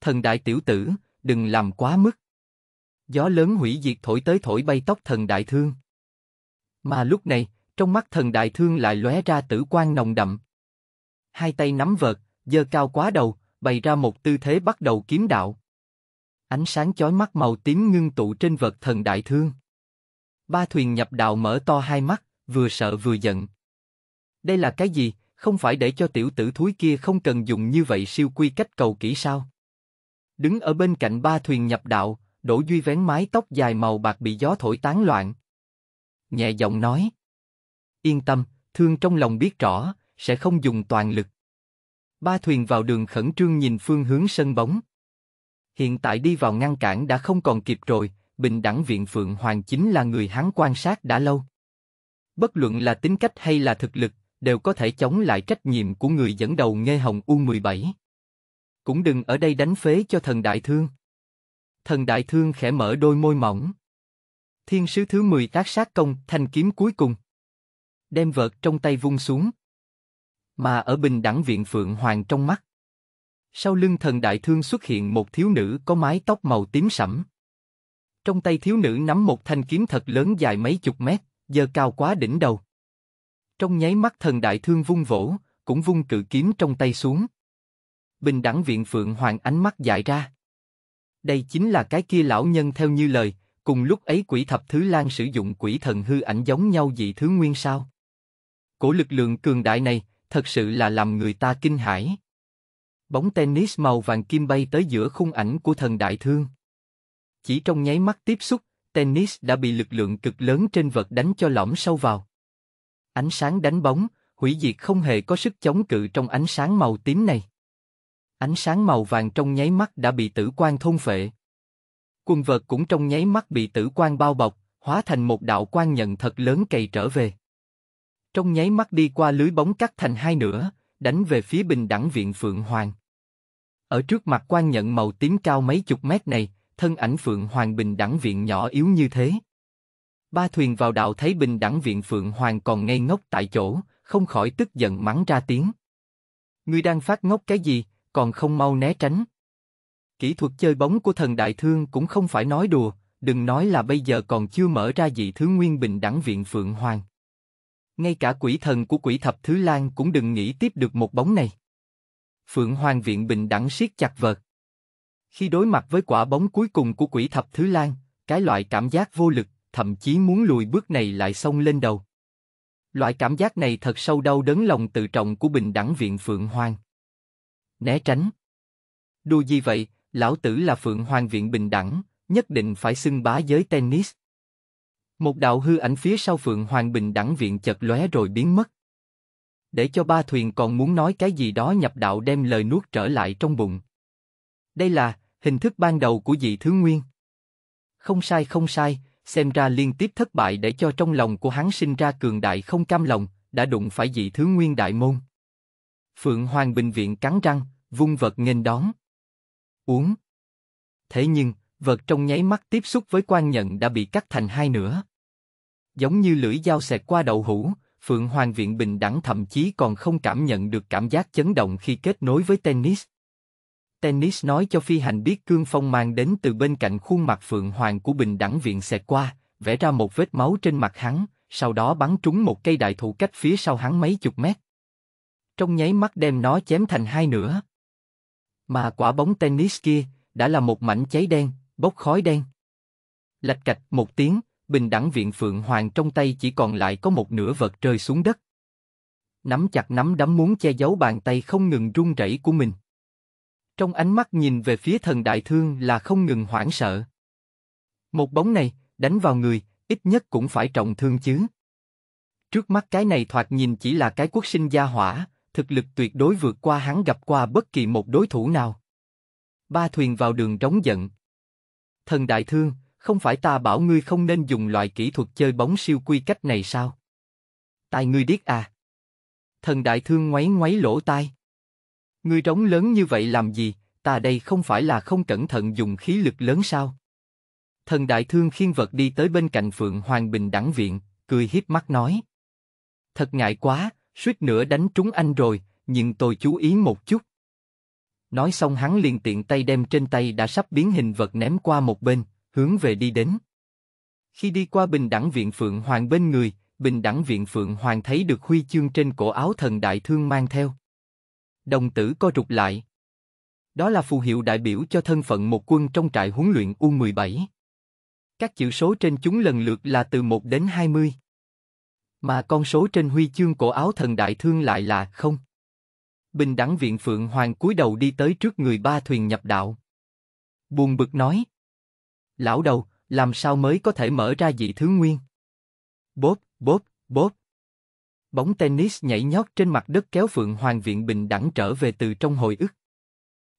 Thần đại tiểu tử, đừng làm quá mức. Gió lớn hủy diệt thổi tới thổi bay tóc thần đại thương. Mà lúc này, trong mắt thần đại thương lại lóe ra tử quan nồng đậm. Hai tay nắm vợt, giơ cao quá đầu, bày ra một tư thế bắt đầu kiếm đạo. Ánh sáng chói mắt màu tím ngưng tụ trên vợt thần đại thương. Ba thuyền nhập đạo mở to hai mắt, vừa sợ vừa giận. Đây là cái gì, không phải để cho tiểu tử thúi kia không cần dùng như vậy siêu quy cách cầu kỹ sao? Đứng ở bên cạnh ba thuyền nhập đạo, Đỗ Duy vén mái tóc dài màu bạc bị gió thổi tán loạn. Nhẹ giọng nói. Yên tâm, thương trong lòng biết rõ, sẽ không dùng toàn lực. Ba thuyền vào đường khẩn trương nhìn phương hướng sân bóng. Hiện tại đi vào ngăn cản đã không còn kịp rồi, bình đẳng viện Phượng Hoàng chính là người hắn quan sát đã lâu bất luận là tính cách hay là thực lực, đều có thể chống lại trách nhiệm của người dẫn đầu nghe hồng U17. Cũng đừng ở đây đánh phế cho thần đại thương. Thần đại thương khẽ mở đôi môi mỏng. Thiên sứ thứ 10 tác sát công, thanh kiếm cuối cùng. Đem vợt trong tay vung xuống. Mà ở bình đẳng viện Phượng Hoàng trong mắt. Sau lưng thần đại thương xuất hiện một thiếu nữ có mái tóc màu tím sẫm. Trong tay thiếu nữ nắm một thanh kiếm thật lớn dài mấy chục mét giờ cao quá đỉnh đầu. Trong nháy mắt thần đại thương vung vỗ, cũng vung cự kiếm trong tay xuống. Bình đẳng viện Phượng Hoàng ánh mắt dại ra. Đây chính là cái kia lão nhân theo như lời, cùng lúc ấy quỷ thập thứ lan sử dụng quỷ thần hư ảnh giống nhau dị thứ nguyên sao. Cổ lực lượng cường đại này, thật sự là làm người ta kinh hãi. Bóng tennis màu vàng kim bay tới giữa khung ảnh của thần đại thương. Chỉ trong nháy mắt tiếp xúc, tennis đã bị lực lượng cực lớn trên vật đánh cho lõm sâu vào. Ánh sáng đánh bóng, hủy diệt không hề có sức chống cự trong ánh sáng màu tím này. Ánh sáng màu vàng trong nháy mắt đã bị tử quan thôn phệ. Quân vật cũng trong nháy mắt bị tử quan bao bọc, hóa thành một đạo quan nhận thật lớn cày trở về. Trong nháy mắt đi qua lưới bóng cắt thành hai nửa, đánh về phía bình đẳng viện Phượng Hoàng. Ở trước mặt quan nhận màu tím cao mấy chục mét này, thân ảnh Phượng Hoàng Bình Đẳng Viện nhỏ yếu như thế. Ba thuyền vào đạo thấy Bình Đẳng Viện Phượng Hoàng còn ngây ngốc tại chỗ, không khỏi tức giận mắng ra tiếng. Ngươi đang phát ngốc cái gì, còn không mau né tránh. Kỹ thuật chơi bóng của thần đại thương cũng không phải nói đùa, đừng nói là bây giờ còn chưa mở ra dị thứ nguyên bình đẳng viện Phượng Hoàng. Ngay cả quỷ thần của quỷ thập Thứ Lan cũng đừng nghĩ tiếp được một bóng này. Phượng Hoàng viện bình đẳng siết chặt vợt. Khi đối mặt với quả bóng cuối cùng của quỷ thập thứ lan, cái loại cảm giác vô lực, thậm chí muốn lùi bước này lại xông lên đầu. Loại cảm giác này thật sâu đau đớn lòng tự trọng của bình đẳng viện Phượng Hoàng. Né tránh. Đùa gì vậy, lão tử là Phượng Hoàng viện bình đẳng, nhất định phải xưng bá giới tennis. Một đạo hư ảnh phía sau Phượng Hoàng bình đẳng viện chật lóe rồi biến mất. Để cho ba thuyền còn muốn nói cái gì đó nhập đạo đem lời nuốt trở lại trong bụng. Đây là, hình thức ban đầu của dị thứ nguyên. Không sai không sai, xem ra liên tiếp thất bại để cho trong lòng của hắn sinh ra cường đại không cam lòng, đã đụng phải dị thứ nguyên đại môn. Phượng Hoàng Bình Viện cắn răng, vung vật nghênh đón. Uống. Thế nhưng, vật trong nháy mắt tiếp xúc với quan nhận đã bị cắt thành hai nửa. Giống như lưỡi dao xẹt qua đậu hũ, Phượng Hoàng Viện Bình đẳng thậm chí còn không cảm nhận được cảm giác chấn động khi kết nối với tennis. Tennis nói cho phi hành biết cương phong mang đến từ bên cạnh khuôn mặt phượng hoàng của bình đẳng viện xẹt qua, vẽ ra một vết máu trên mặt hắn, sau đó bắn trúng một cây đại thụ cách phía sau hắn mấy chục mét. Trong nháy mắt đem nó chém thành hai nửa. Mà quả bóng tennis kia đã là một mảnh cháy đen, bốc khói đen. Lạch cạch một tiếng, bình đẳng viện phượng hoàng trong tay chỉ còn lại có một nửa vật rơi xuống đất. Nắm chặt nắm đấm muốn che giấu bàn tay không ngừng run rẩy của mình. Trong ánh mắt nhìn về phía thần đại thương là không ngừng hoảng sợ. Một bóng này, đánh vào người, ít nhất cũng phải trọng thương chứ. Trước mắt cái này thoạt nhìn chỉ là cái quốc sinh gia hỏa, thực lực tuyệt đối vượt qua hắn gặp qua bất kỳ một đối thủ nào. Ba thuyền vào đường trống giận. Thần đại thương, không phải ta bảo ngươi không nên dùng loại kỹ thuật chơi bóng siêu quy cách này sao? Tại ngươi điếc à? Thần đại thương ngoáy ngoáy lỗ tai. Ngươi trống lớn như vậy làm gì, ta đây không phải là không cẩn thận dùng khí lực lớn sao? Thần đại thương khiên vật đi tới bên cạnh Phượng Hoàng Bình đẳng viện, cười hiếp mắt nói. Thật ngại quá, suýt nữa đánh trúng anh rồi, nhưng tôi chú ý một chút. Nói xong hắn liền tiện tay đem trên tay đã sắp biến hình vật ném qua một bên, hướng về đi đến. Khi đi qua bình đẳng viện Phượng Hoàng bên người, bình đẳng viện Phượng Hoàng thấy được huy chương trên cổ áo thần đại thương mang theo. Đồng tử co rụt lại. Đó là phù hiệu đại biểu cho thân phận một quân trong trại huấn luyện U-17. Các chữ số trên chúng lần lượt là từ 1 đến 20. Mà con số trên huy chương cổ áo thần đại thương lại là không. Bình đẳng viện Phượng Hoàng cúi đầu đi tới trước người ba thuyền nhập đạo. Buồn bực nói. Lão đầu, làm sao mới có thể mở ra dị thứ nguyên? Bốp, bốp, bốp bóng tennis nhảy nhót trên mặt đất kéo Phượng Hoàng Viện Bình đẳng trở về từ trong hồi ức.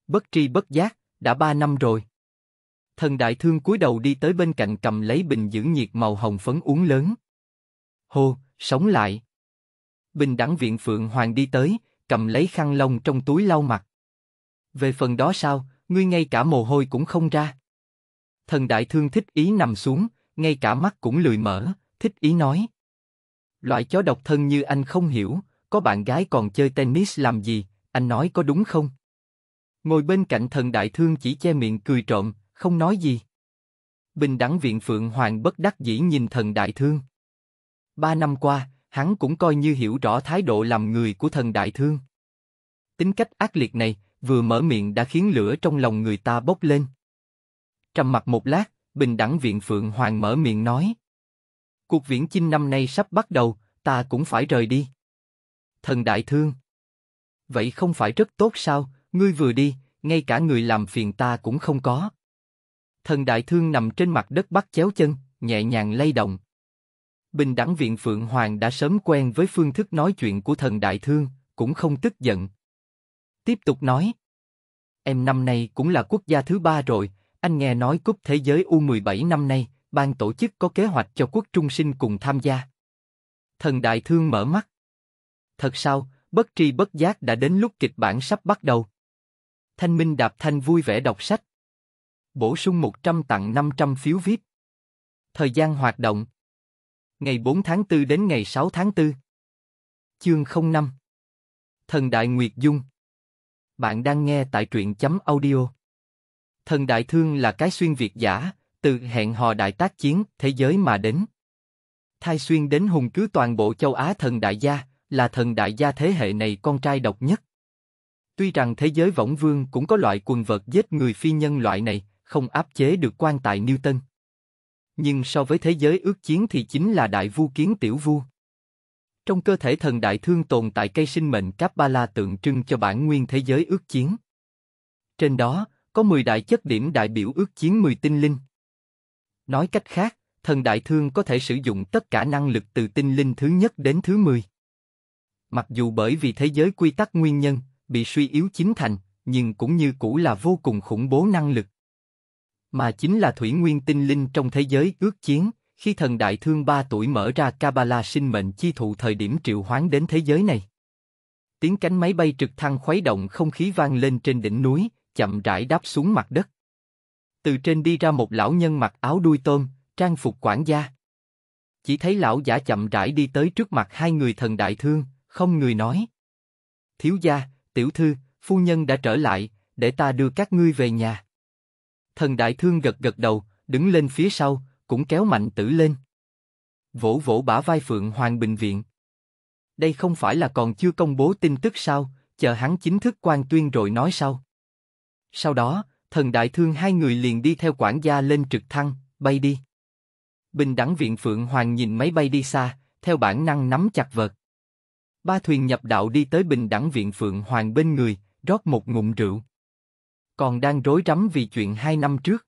Bất tri bất giác, đã ba năm rồi. Thần đại thương cúi đầu đi tới bên cạnh cầm lấy bình dưỡng nhiệt màu hồng phấn uống lớn. Hô, sống lại. Bình đẳng viện Phượng Hoàng đi tới, cầm lấy khăn lông trong túi lau mặt. Về phần đó sao, ngươi ngay cả mồ hôi cũng không ra. Thần đại thương thích ý nằm xuống, ngay cả mắt cũng lười mở, thích ý nói, Loại chó độc thân như anh không hiểu, có bạn gái còn chơi tennis làm gì, anh nói có đúng không? Ngồi bên cạnh thần đại thương chỉ che miệng cười trộm, không nói gì. Bình đẳng viện Phượng Hoàng bất đắc dĩ nhìn thần đại thương. Ba năm qua, hắn cũng coi như hiểu rõ thái độ làm người của thần đại thương. Tính cách ác liệt này, vừa mở miệng đã khiến lửa trong lòng người ta bốc lên. Trầm mặt một lát, bình đẳng viện Phượng Hoàng mở miệng nói. Cuộc viễn chinh năm nay sắp bắt đầu, ta cũng phải rời đi. Thần đại thương. Vậy không phải rất tốt sao, ngươi vừa đi, ngay cả người làm phiền ta cũng không có. Thần đại thương nằm trên mặt đất bắt chéo chân, nhẹ nhàng lay động. Bình đẳng viện Phượng Hoàng đã sớm quen với phương thức nói chuyện của thần đại thương, cũng không tức giận. Tiếp tục nói. Em năm nay cũng là quốc gia thứ ba rồi, anh nghe nói cúp thế giới U17 năm nay, ban tổ chức có kế hoạch cho quốc trung sinh cùng tham gia. Thần Đại Thương mở mắt. Thật sao, bất tri bất giác đã đến lúc kịch bản sắp bắt đầu. Thanh Minh Đạp Thanh vui vẻ đọc sách. Bổ sung 100 tặng 500 phiếu VIP. Thời gian hoạt động. Ngày 4 tháng 4 đến ngày 6 tháng 4. Chương 05 Thần Đại Nguyệt Dung Bạn đang nghe tại truyện chấm audio. Thần Đại Thương là cái xuyên Việt giả, từ hẹn hò đại tác chiến thế giới mà đến. thay xuyên đến hùng cứ toàn bộ châu Á thần đại gia, là thần đại gia thế hệ này con trai độc nhất. Tuy rằng thế giới võng vương cũng có loại quần vợt giết người phi nhân loại này, không áp chế được quan tài Newton. Nhưng so với thế giới ước chiến thì chính là đại vu kiến tiểu vu. Trong cơ thể thần đại thương tồn tại cây sinh mệnh Kabbala tượng trưng cho bản nguyên thế giới ước chiến. Trên đó, có 10 đại chất điểm đại biểu ước chiến 10 tinh linh. Nói cách khác, thần đại thương có thể sử dụng tất cả năng lực từ tinh linh thứ nhất đến thứ mười. Mặc dù bởi vì thế giới quy tắc nguyên nhân, bị suy yếu chính thành, nhưng cũng như cũ là vô cùng khủng bố năng lực. Mà chính là thủy nguyên tinh linh trong thế giới ước chiến, khi thần đại thương ba tuổi mở ra Kabbalah sinh mệnh chi thụ thời điểm triệu hoán đến thế giới này. Tiếng cánh máy bay trực thăng khuấy động không khí vang lên trên đỉnh núi, chậm rãi đáp xuống mặt đất từ trên đi ra một lão nhân mặc áo đuôi tôm, trang phục quản gia. Chỉ thấy lão giả chậm rãi đi tới trước mặt hai người thần đại thương, không người nói. Thiếu gia, tiểu thư, phu nhân đã trở lại, để ta đưa các ngươi về nhà. Thần đại thương gật gật đầu, đứng lên phía sau, cũng kéo mạnh tử lên. Vỗ vỗ bả vai Phượng Hoàng Bình Viện. Đây không phải là còn chưa công bố tin tức sao, chờ hắn chính thức quan tuyên rồi nói sau. Sau đó, thần đại thương hai người liền đi theo quản gia lên trực thăng, bay đi. Bình đẳng viện Phượng Hoàng nhìn máy bay đi xa, theo bản năng nắm chặt vật Ba thuyền nhập đạo đi tới bình đẳng viện Phượng Hoàng bên người, rót một ngụm rượu. Còn đang rối rắm vì chuyện hai năm trước.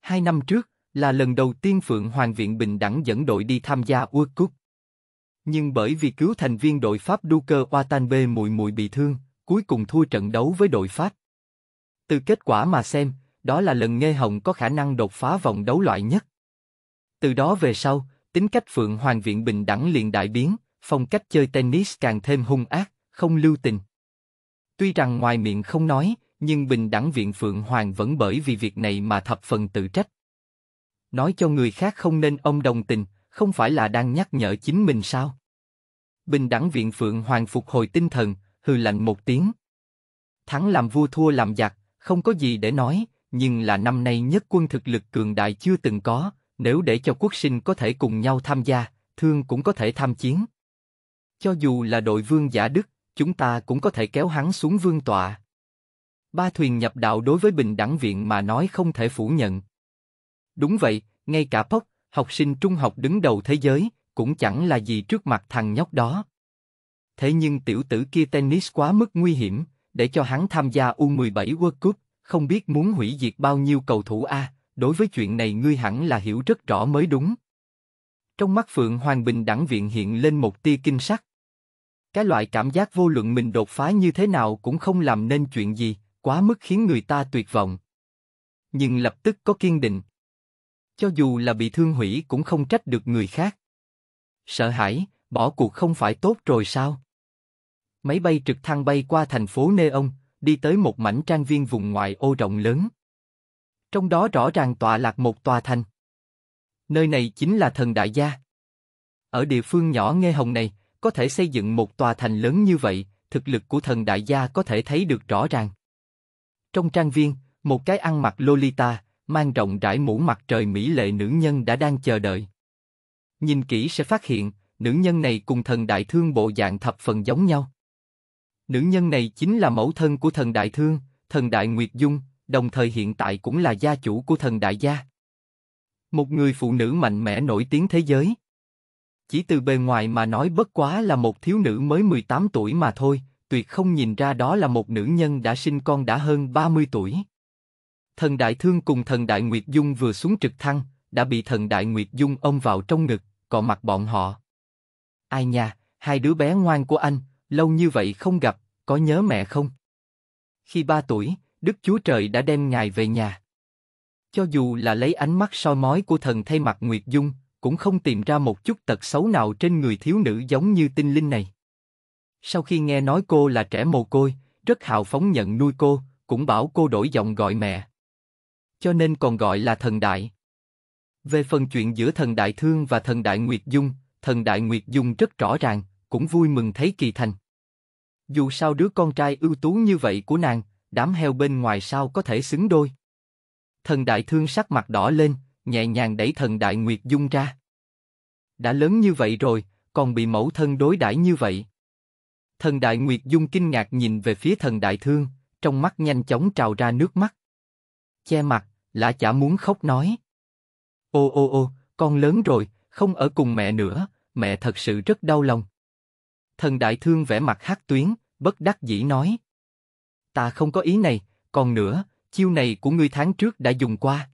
Hai năm trước, là lần đầu tiên Phượng Hoàng Viện Bình Đẳng dẫn đội đi tham gia World Cup. Nhưng bởi vì cứu thành viên đội Pháp Duker Oatan B mùi mùi bị thương, cuối cùng thua trận đấu với đội Pháp. Từ kết quả mà xem, đó là lần Nghê Hồng có khả năng đột phá vòng đấu loại nhất. Từ đó về sau, tính cách Phượng Hoàng Viện Bình đẳng liền đại biến, phong cách chơi tennis càng thêm hung ác, không lưu tình. Tuy rằng ngoài miệng không nói, nhưng Bình đẳng Viện Phượng Hoàng vẫn bởi vì việc này mà thập phần tự trách. Nói cho người khác không nên ông đồng tình, không phải là đang nhắc nhở chính mình sao? Bình đẳng Viện Phượng Hoàng phục hồi tinh thần, hừ lạnh một tiếng. Thắng làm vua thua làm giặc, không có gì để nói, nhưng là năm nay nhất quân thực lực cường đại chưa từng có, nếu để cho quốc sinh có thể cùng nhau tham gia, thương cũng có thể tham chiến. Cho dù là đội vương giả đức, chúng ta cũng có thể kéo hắn xuống vương tọa. Ba thuyền nhập đạo đối với bình đẳng viện mà nói không thể phủ nhận. Đúng vậy, ngay cả Pốc, học sinh trung học đứng đầu thế giới, cũng chẳng là gì trước mặt thằng nhóc đó. Thế nhưng tiểu tử kia tennis quá mức nguy hiểm, để cho hắn tham gia U17 World Cup, không biết muốn hủy diệt bao nhiêu cầu thủ a, đối với chuyện này ngươi hẳn là hiểu rất rõ mới đúng. Trong mắt Phượng Hoàng Bình đẳng viện hiện lên một tia kinh sắc. Cái loại cảm giác vô luận mình đột phá như thế nào cũng không làm nên chuyện gì, quá mức khiến người ta tuyệt vọng. Nhưng lập tức có kiên định. Cho dù là bị thương hủy cũng không trách được người khác. Sợ hãi, bỏ cuộc không phải tốt rồi sao? Máy bay trực thăng bay qua thành phố Neon, đi tới một mảnh trang viên vùng ngoại ô rộng lớn. Trong đó rõ ràng tọa lạc một tòa thành. Nơi này chính là thần đại gia. Ở địa phương nhỏ nghe hồng này, có thể xây dựng một tòa thành lớn như vậy, thực lực của thần đại gia có thể thấy được rõ ràng. Trong trang viên, một cái ăn mặc Lolita, mang rộng rãi mũ mặt trời mỹ lệ nữ nhân đã đang chờ đợi. Nhìn kỹ sẽ phát hiện, nữ nhân này cùng thần đại thương bộ dạng thập phần giống nhau. Nữ nhân này chính là mẫu thân của thần Đại Thương, thần Đại Nguyệt Dung, đồng thời hiện tại cũng là gia chủ của thần Đại Gia. Một người phụ nữ mạnh mẽ nổi tiếng thế giới. Chỉ từ bề ngoài mà nói bất quá là một thiếu nữ mới 18 tuổi mà thôi, tuyệt không nhìn ra đó là một nữ nhân đã sinh con đã hơn 30 tuổi. Thần Đại Thương cùng thần Đại Nguyệt Dung vừa xuống trực thăng, đã bị thần Đại Nguyệt Dung ôm vào trong ngực, cọ mặt bọn họ. Ai nha, hai đứa bé ngoan của anh, lâu như vậy không gặp, có nhớ mẹ không? Khi ba tuổi, Đức Chúa Trời đã đem ngài về nhà. Cho dù là lấy ánh mắt soi mói của thần thay mặt Nguyệt Dung, cũng không tìm ra một chút tật xấu nào trên người thiếu nữ giống như tinh linh này. Sau khi nghe nói cô là trẻ mồ côi, rất hào phóng nhận nuôi cô, cũng bảo cô đổi giọng gọi mẹ. Cho nên còn gọi là thần đại. Về phần chuyện giữa thần đại thương và thần đại Nguyệt Dung, thần đại Nguyệt Dung rất rõ ràng, cũng vui mừng thấy kỳ thành. Dù sao đứa con trai ưu tú như vậy của nàng, đám heo bên ngoài sao có thể xứng đôi. Thần đại thương sắc mặt đỏ lên, nhẹ nhàng đẩy thần đại nguyệt dung ra. Đã lớn như vậy rồi, còn bị mẫu thân đối đãi như vậy. Thần đại nguyệt dung kinh ngạc nhìn về phía thần đại thương, trong mắt nhanh chóng trào ra nước mắt. Che mặt, lã chả muốn khóc nói. Ô ô ô, con lớn rồi, không ở cùng mẹ nữa, mẹ thật sự rất đau lòng. Thần đại thương vẻ mặt hắc tuyến, bất đắc dĩ nói. Ta không có ý này, còn nữa, chiêu này của ngươi tháng trước đã dùng qua.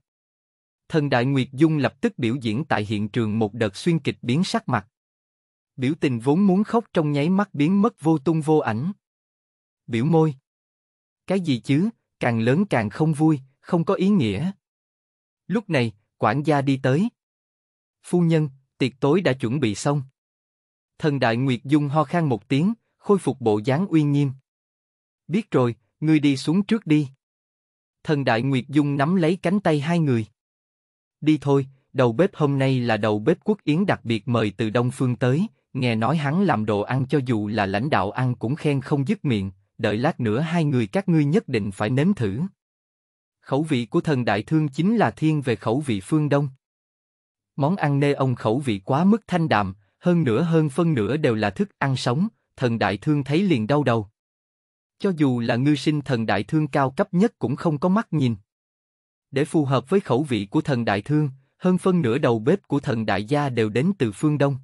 Thần đại Nguyệt Dung lập tức biểu diễn tại hiện trường một đợt xuyên kịch biến sắc mặt. Biểu tình vốn muốn khóc trong nháy mắt biến mất vô tung vô ảnh. Biểu môi. Cái gì chứ, càng lớn càng không vui, không có ý nghĩa. Lúc này, quản gia đi tới. Phu nhân, tiệc tối đã chuẩn bị xong. Thần Đại Nguyệt Dung ho khan một tiếng, khôi phục bộ dáng uy nghiêm. Biết rồi, ngươi đi xuống trước đi. Thần Đại Nguyệt Dung nắm lấy cánh tay hai người. Đi thôi, đầu bếp hôm nay là đầu bếp quốc yến đặc biệt mời từ Đông Phương tới, nghe nói hắn làm đồ ăn cho dù là lãnh đạo ăn cũng khen không dứt miệng, đợi lát nữa hai người các ngươi nhất định phải nếm thử. Khẩu vị của thần đại thương chính là thiên về khẩu vị phương Đông. Món ăn nê ông khẩu vị quá mức thanh đạm, hơn nữa hơn phân nửa đều là thức ăn sống, thần đại thương thấy liền đau đầu. Cho dù là ngư sinh thần đại thương cao cấp nhất cũng không có mắt nhìn. Để phù hợp với khẩu vị của thần đại thương, hơn phân nửa đầu bếp của thần đại gia đều đến từ phương Đông.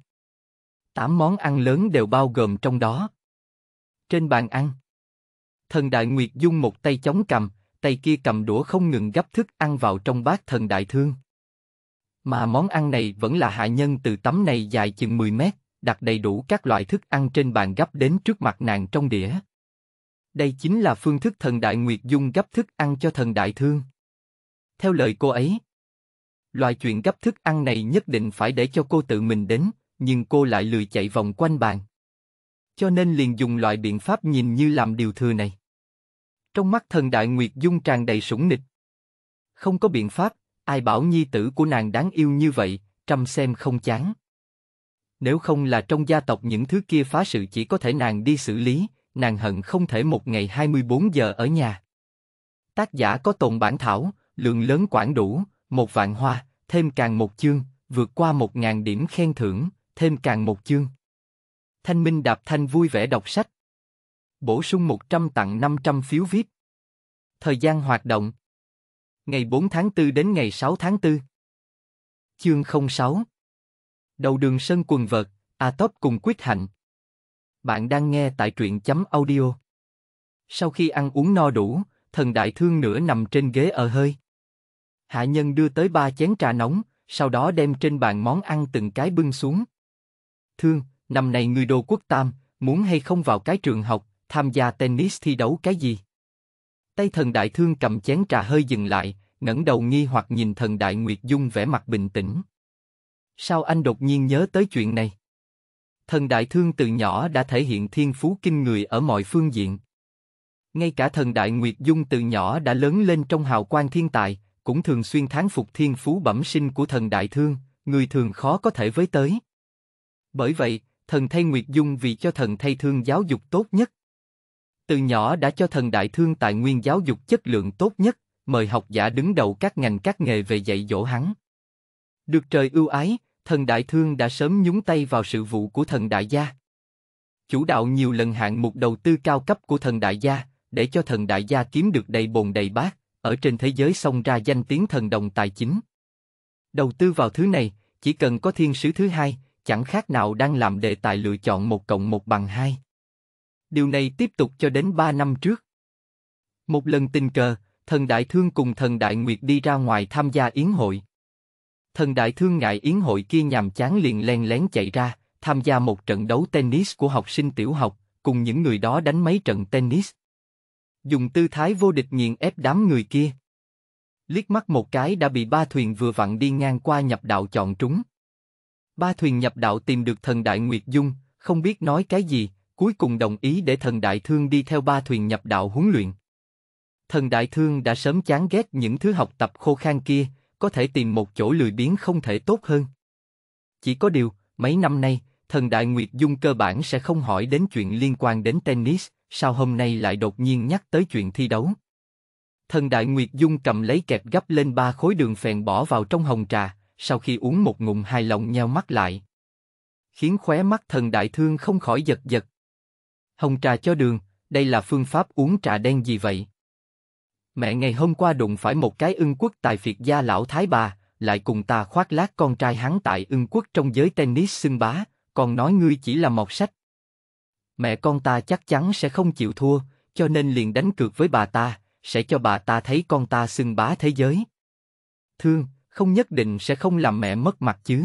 Tám món ăn lớn đều bao gồm trong đó. Trên bàn ăn, thần đại Nguyệt Dung một tay chống cầm, tay kia cầm đũa không ngừng gấp thức ăn vào trong bát thần đại thương. Mà món ăn này vẫn là hạ nhân từ tấm này dài chừng 10 mét, đặt đầy đủ các loại thức ăn trên bàn gấp đến trước mặt nàng trong đĩa. Đây chính là phương thức thần đại Nguyệt Dung gấp thức ăn cho thần đại thương. Theo lời cô ấy, loại chuyện gấp thức ăn này nhất định phải để cho cô tự mình đến, nhưng cô lại lười chạy vòng quanh bàn. Cho nên liền dùng loại biện pháp nhìn như làm điều thừa này. Trong mắt thần đại Nguyệt Dung tràn đầy sủng nịch. Không có biện pháp, ai bảo nhi tử của nàng đáng yêu như vậy, trăm xem không chán. Nếu không là trong gia tộc những thứ kia phá sự chỉ có thể nàng đi xử lý, nàng hận không thể một ngày 24 giờ ở nhà. Tác giả có tồn bản thảo, lượng lớn quản đủ, một vạn hoa, thêm càng một chương, vượt qua một ngàn điểm khen thưởng, thêm càng một chương. Thanh Minh Đạp Thanh vui vẻ đọc sách. Bổ sung 100 tặng 500 phiếu viết. Thời gian hoạt động ngày 4 tháng 4 đến ngày 6 tháng 4. Chương 06 Đầu đường sân quần vợt, A Top cùng quyết hạnh. Bạn đang nghe tại truyện chấm audio. Sau khi ăn uống no đủ, thần đại thương nửa nằm trên ghế ở hơi. Hạ nhân đưa tới ba chén trà nóng, sau đó đem trên bàn món ăn từng cái bưng xuống. Thương, năm nay người đồ quốc tam, muốn hay không vào cái trường học, tham gia tennis thi đấu cái gì? Tay thần đại thương cầm chén trà hơi dừng lại, ngẩng đầu nghi hoặc nhìn thần đại Nguyệt Dung vẻ mặt bình tĩnh. Sao anh đột nhiên nhớ tới chuyện này? Thần đại thương từ nhỏ đã thể hiện thiên phú kinh người ở mọi phương diện. Ngay cả thần đại Nguyệt Dung từ nhỏ đã lớn lên trong hào quang thiên tài, cũng thường xuyên thán phục thiên phú bẩm sinh của thần đại thương, người thường khó có thể với tới. Bởi vậy, thần thay Nguyệt Dung vì cho thần thay thương giáo dục tốt nhất, từ nhỏ đã cho thần đại thương tài nguyên giáo dục chất lượng tốt nhất, mời học giả đứng đầu các ngành các nghề về dạy dỗ hắn. Được trời ưu ái, thần đại thương đã sớm nhúng tay vào sự vụ của thần đại gia. Chủ đạo nhiều lần hạng mục đầu tư cao cấp của thần đại gia, để cho thần đại gia kiếm được đầy bồn đầy bát, ở trên thế giới xông ra danh tiếng thần đồng tài chính. Đầu tư vào thứ này, chỉ cần có thiên sứ thứ hai, chẳng khác nào đang làm đề tài lựa chọn một cộng một bằng hai. Điều này tiếp tục cho đến 3 năm trước. Một lần tình cờ, thần đại thương cùng thần đại nguyệt đi ra ngoài tham gia yến hội. Thần đại thương ngại yến hội kia nhàm chán liền len lén chạy ra, tham gia một trận đấu tennis của học sinh tiểu học, cùng những người đó đánh mấy trận tennis. Dùng tư thái vô địch nghiền ép đám người kia. Liếc mắt một cái đã bị ba thuyền vừa vặn đi ngang qua nhập đạo chọn trúng. Ba thuyền nhập đạo tìm được thần đại Nguyệt Dung, không biết nói cái gì, cuối cùng đồng ý để thần đại thương đi theo ba thuyền nhập đạo huấn luyện. Thần đại thương đã sớm chán ghét những thứ học tập khô khan kia, có thể tìm một chỗ lười biếng không thể tốt hơn. Chỉ có điều, mấy năm nay, thần đại nguyệt dung cơ bản sẽ không hỏi đến chuyện liên quan đến tennis, sao hôm nay lại đột nhiên nhắc tới chuyện thi đấu. Thần đại nguyệt dung cầm lấy kẹp gấp lên ba khối đường phèn bỏ vào trong hồng trà, sau khi uống một ngụm hài lòng nheo mắt lại. Khiến khóe mắt thần đại thương không khỏi giật giật, hồng trà cho đường, đây là phương pháp uống trà đen gì vậy? Mẹ ngày hôm qua đụng phải một cái ưng quốc tài phiệt gia lão thái bà, lại cùng ta khoác lác con trai hắn tại ưng quốc trong giới tennis xưng bá, còn nói ngươi chỉ là một sách. Mẹ con ta chắc chắn sẽ không chịu thua, cho nên liền đánh cược với bà ta, sẽ cho bà ta thấy con ta xưng bá thế giới. Thương, không nhất định sẽ không làm mẹ mất mặt chứ.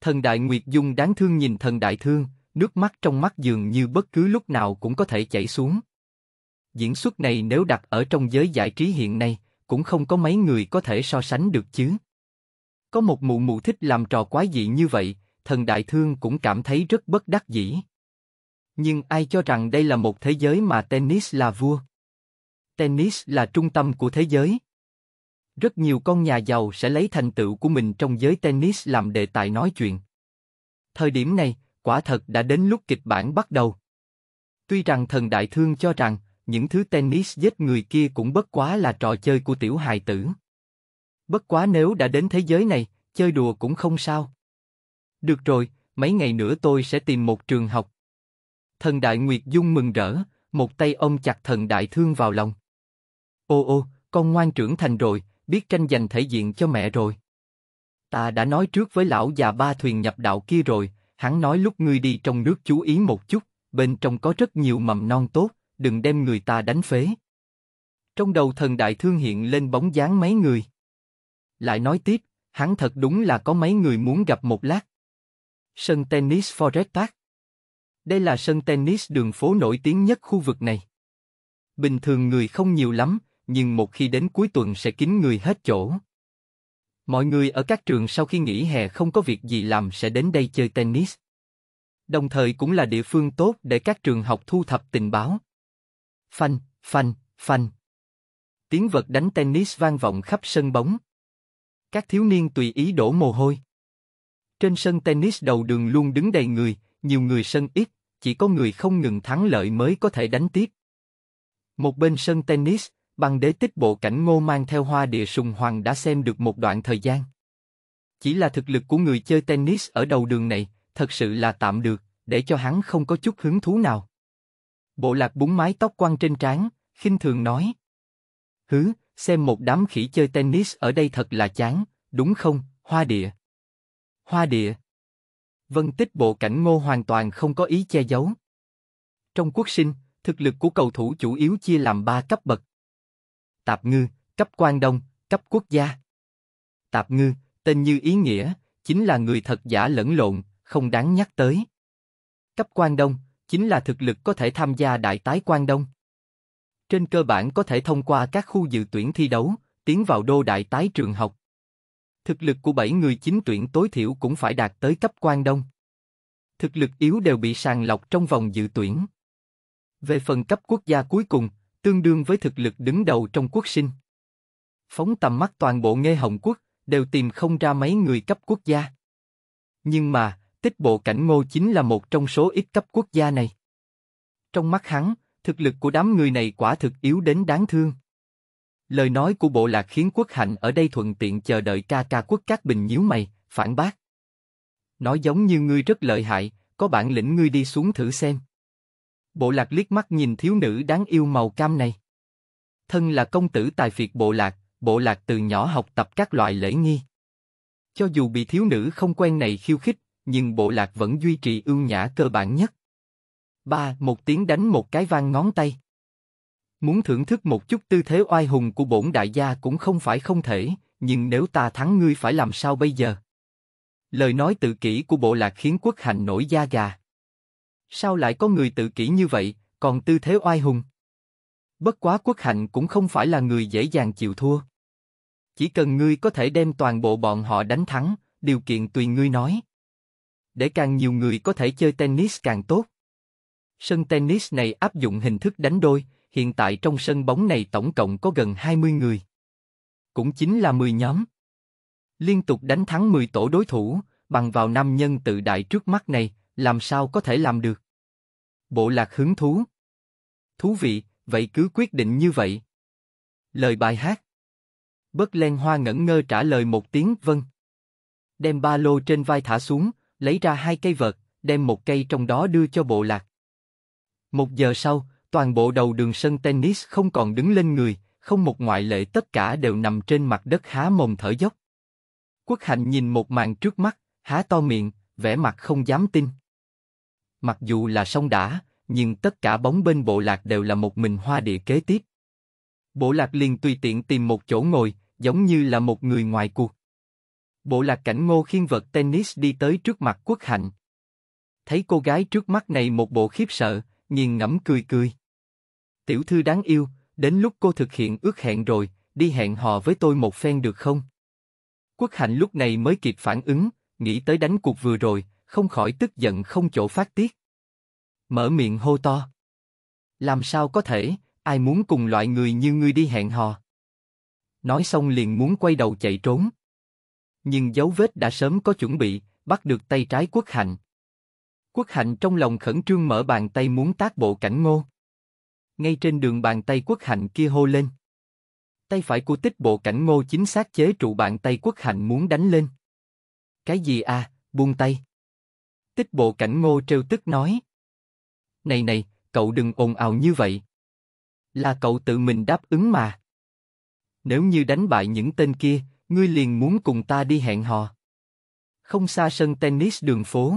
Thần đại Nguyệt Dung đáng thương nhìn thần đại thương, nước mắt trong mắt dường như bất cứ lúc nào cũng có thể chảy xuống. Diễn xuất này nếu đặt ở trong giới giải trí hiện nay, cũng không có mấy người có thể so sánh được chứ. Có một mụ mụ thích làm trò quái dị như vậy, thần đại thương cũng cảm thấy rất bất đắc dĩ. Nhưng ai cho rằng đây là một thế giới mà tennis là vua? Tennis là trung tâm của thế giới. Rất nhiều con nhà giàu sẽ lấy thành tựu của mình trong giới tennis làm đề tài nói chuyện. Thời điểm này, quả thật đã đến lúc kịch bản bắt đầu. Tuy rằng thần đại thương cho rằng, những thứ tennis giết người kia cũng bất quá là trò chơi của tiểu hài tử. Bất quá nếu đã đến thế giới này, chơi đùa cũng không sao. Được rồi, mấy ngày nữa tôi sẽ tìm một trường học. Thần đại Nguyệt Dung mừng rỡ, một tay ông chặt thần đại thương vào lòng. Ô ô, con ngoan trưởng thành rồi, biết tranh giành thể diện cho mẹ rồi. Ta đã nói trước với lão già ba thuyền nhập đạo kia rồi, Hắn nói lúc ngươi đi trong nước chú ý một chút, bên trong có rất nhiều mầm non tốt, đừng đem người ta đánh phế. Trong đầu thần đại thương hiện lên bóng dáng mấy người. Lại nói tiếp, hắn thật đúng là có mấy người muốn gặp một lát. Sân tennis Forest Park Đây là sân tennis đường phố nổi tiếng nhất khu vực này. Bình thường người không nhiều lắm, nhưng một khi đến cuối tuần sẽ kín người hết chỗ. Mọi người ở các trường sau khi nghỉ hè không có việc gì làm sẽ đến đây chơi tennis. Đồng thời cũng là địa phương tốt để các trường học thu thập tình báo. Phanh, phanh, phanh. Tiếng vật đánh tennis vang vọng khắp sân bóng. Các thiếu niên tùy ý đổ mồ hôi. Trên sân tennis đầu đường luôn đứng đầy người, nhiều người sân ít, chỉ có người không ngừng thắng lợi mới có thể đánh tiếp. Một bên sân tennis, bằng đế tích bộ cảnh ngô mang theo hoa địa sùng hoàng đã xem được một đoạn thời gian. Chỉ là thực lực của người chơi tennis ở đầu đường này, thật sự là tạm được, để cho hắn không có chút hứng thú nào. Bộ lạc búng mái tóc quăng trên trán, khinh thường nói. Hứ, xem một đám khỉ chơi tennis ở đây thật là chán, đúng không, hoa địa? Hoa địa. Vân tích bộ cảnh ngô hoàn toàn không có ý che giấu. Trong quốc sinh, thực lực của cầu thủ chủ yếu chia làm ba cấp bậc. Tạp Ngư, cấp quan Đông, cấp quốc gia. Tạp Ngư, tên như ý nghĩa, chính là người thật giả lẫn lộn, không đáng nhắc tới. Cấp quan Đông, chính là thực lực có thể tham gia đại tái quan Đông. Trên cơ bản có thể thông qua các khu dự tuyển thi đấu, tiến vào đô đại tái trường học. Thực lực của 7 người chính tuyển tối thiểu cũng phải đạt tới cấp quan Đông. Thực lực yếu đều bị sàng lọc trong vòng dự tuyển. Về phần cấp quốc gia cuối cùng, tương đương với thực lực đứng đầu trong quốc sinh. Phóng tầm mắt toàn bộ nghe hồng quốc, đều tìm không ra mấy người cấp quốc gia. Nhưng mà, tích bộ cảnh ngô chính là một trong số ít cấp quốc gia này. Trong mắt hắn, thực lực của đám người này quả thực yếu đến đáng thương. Lời nói của bộ lạc khiến quốc hạnh ở đây thuận tiện chờ đợi ca ca quốc các bình nhíu mày, phản bác. Nói giống như ngươi rất lợi hại, có bản lĩnh ngươi đi xuống thử xem. Bộ lạc liếc mắt nhìn thiếu nữ đáng yêu màu cam này. Thân là công tử tài phiệt bộ lạc, bộ lạc từ nhỏ học tập các loại lễ nghi. Cho dù bị thiếu nữ không quen này khiêu khích, nhưng bộ lạc vẫn duy trì ưu nhã cơ bản nhất. Ba, một tiếng đánh một cái vang ngón tay. Muốn thưởng thức một chút tư thế oai hùng của bổn đại gia cũng không phải không thể, nhưng nếu ta thắng ngươi phải làm sao bây giờ? Lời nói tự kỷ của bộ lạc khiến quốc hành nổi da gà. Sao lại có người tự kỷ như vậy, còn tư thế oai hùng? Bất quá quốc hạnh cũng không phải là người dễ dàng chịu thua. Chỉ cần ngươi có thể đem toàn bộ bọn họ đánh thắng, điều kiện tùy ngươi nói. Để càng nhiều người có thể chơi tennis càng tốt. Sân tennis này áp dụng hình thức đánh đôi, hiện tại trong sân bóng này tổng cộng có gần 20 người. Cũng chính là 10 nhóm. Liên tục đánh thắng 10 tổ đối thủ, bằng vào năm nhân tự đại trước mắt này, làm sao có thể làm được? Bộ lạc hứng thú. Thú vị, vậy cứ quyết định như vậy. Lời bài hát. Bất len hoa ngẩn ngơ trả lời một tiếng vâng. Đem ba lô trên vai thả xuống, lấy ra hai cây vợt, đem một cây trong đó đưa cho bộ lạc. Một giờ sau, toàn bộ đầu đường sân tennis không còn đứng lên người, không một ngoại lệ tất cả đều nằm trên mặt đất há mồm thở dốc. Quốc Hạnh nhìn một màn trước mắt, há to miệng, vẻ mặt không dám tin. Mặc dù là sông đã, nhưng tất cả bóng bên bộ lạc đều là một mình hoa địa kế tiếp. Bộ lạc liền tùy tiện tìm một chỗ ngồi, giống như là một người ngoài cuộc. Bộ lạc cảnh ngô khiên vật tennis đi tới trước mặt quốc hạnh. Thấy cô gái trước mắt này một bộ khiếp sợ, nghiêng ngẫm cười cười. Tiểu thư đáng yêu, đến lúc cô thực hiện ước hẹn rồi, đi hẹn hò với tôi một phen được không? Quốc hạnh lúc này mới kịp phản ứng, nghĩ tới đánh cuộc vừa rồi, không khỏi tức giận không chỗ phát tiết. Mở miệng hô to. Làm sao có thể, ai muốn cùng loại người như ngươi đi hẹn hò. Nói xong liền muốn quay đầu chạy trốn. Nhưng dấu vết đã sớm có chuẩn bị, bắt được tay trái quốc hạnh. Quốc hạnh trong lòng khẩn trương mở bàn tay muốn tác bộ cảnh ngô. Ngay trên đường bàn tay quốc hạnh kia hô lên. Tay phải của tích bộ cảnh ngô chính xác chế trụ bàn tay quốc hạnh muốn đánh lên. Cái gì à, buông tay. Tích bộ cảnh ngô trêu tức nói. Này này, cậu đừng ồn ào như vậy. Là cậu tự mình đáp ứng mà. Nếu như đánh bại những tên kia, ngươi liền muốn cùng ta đi hẹn hò. Không xa sân tennis đường phố.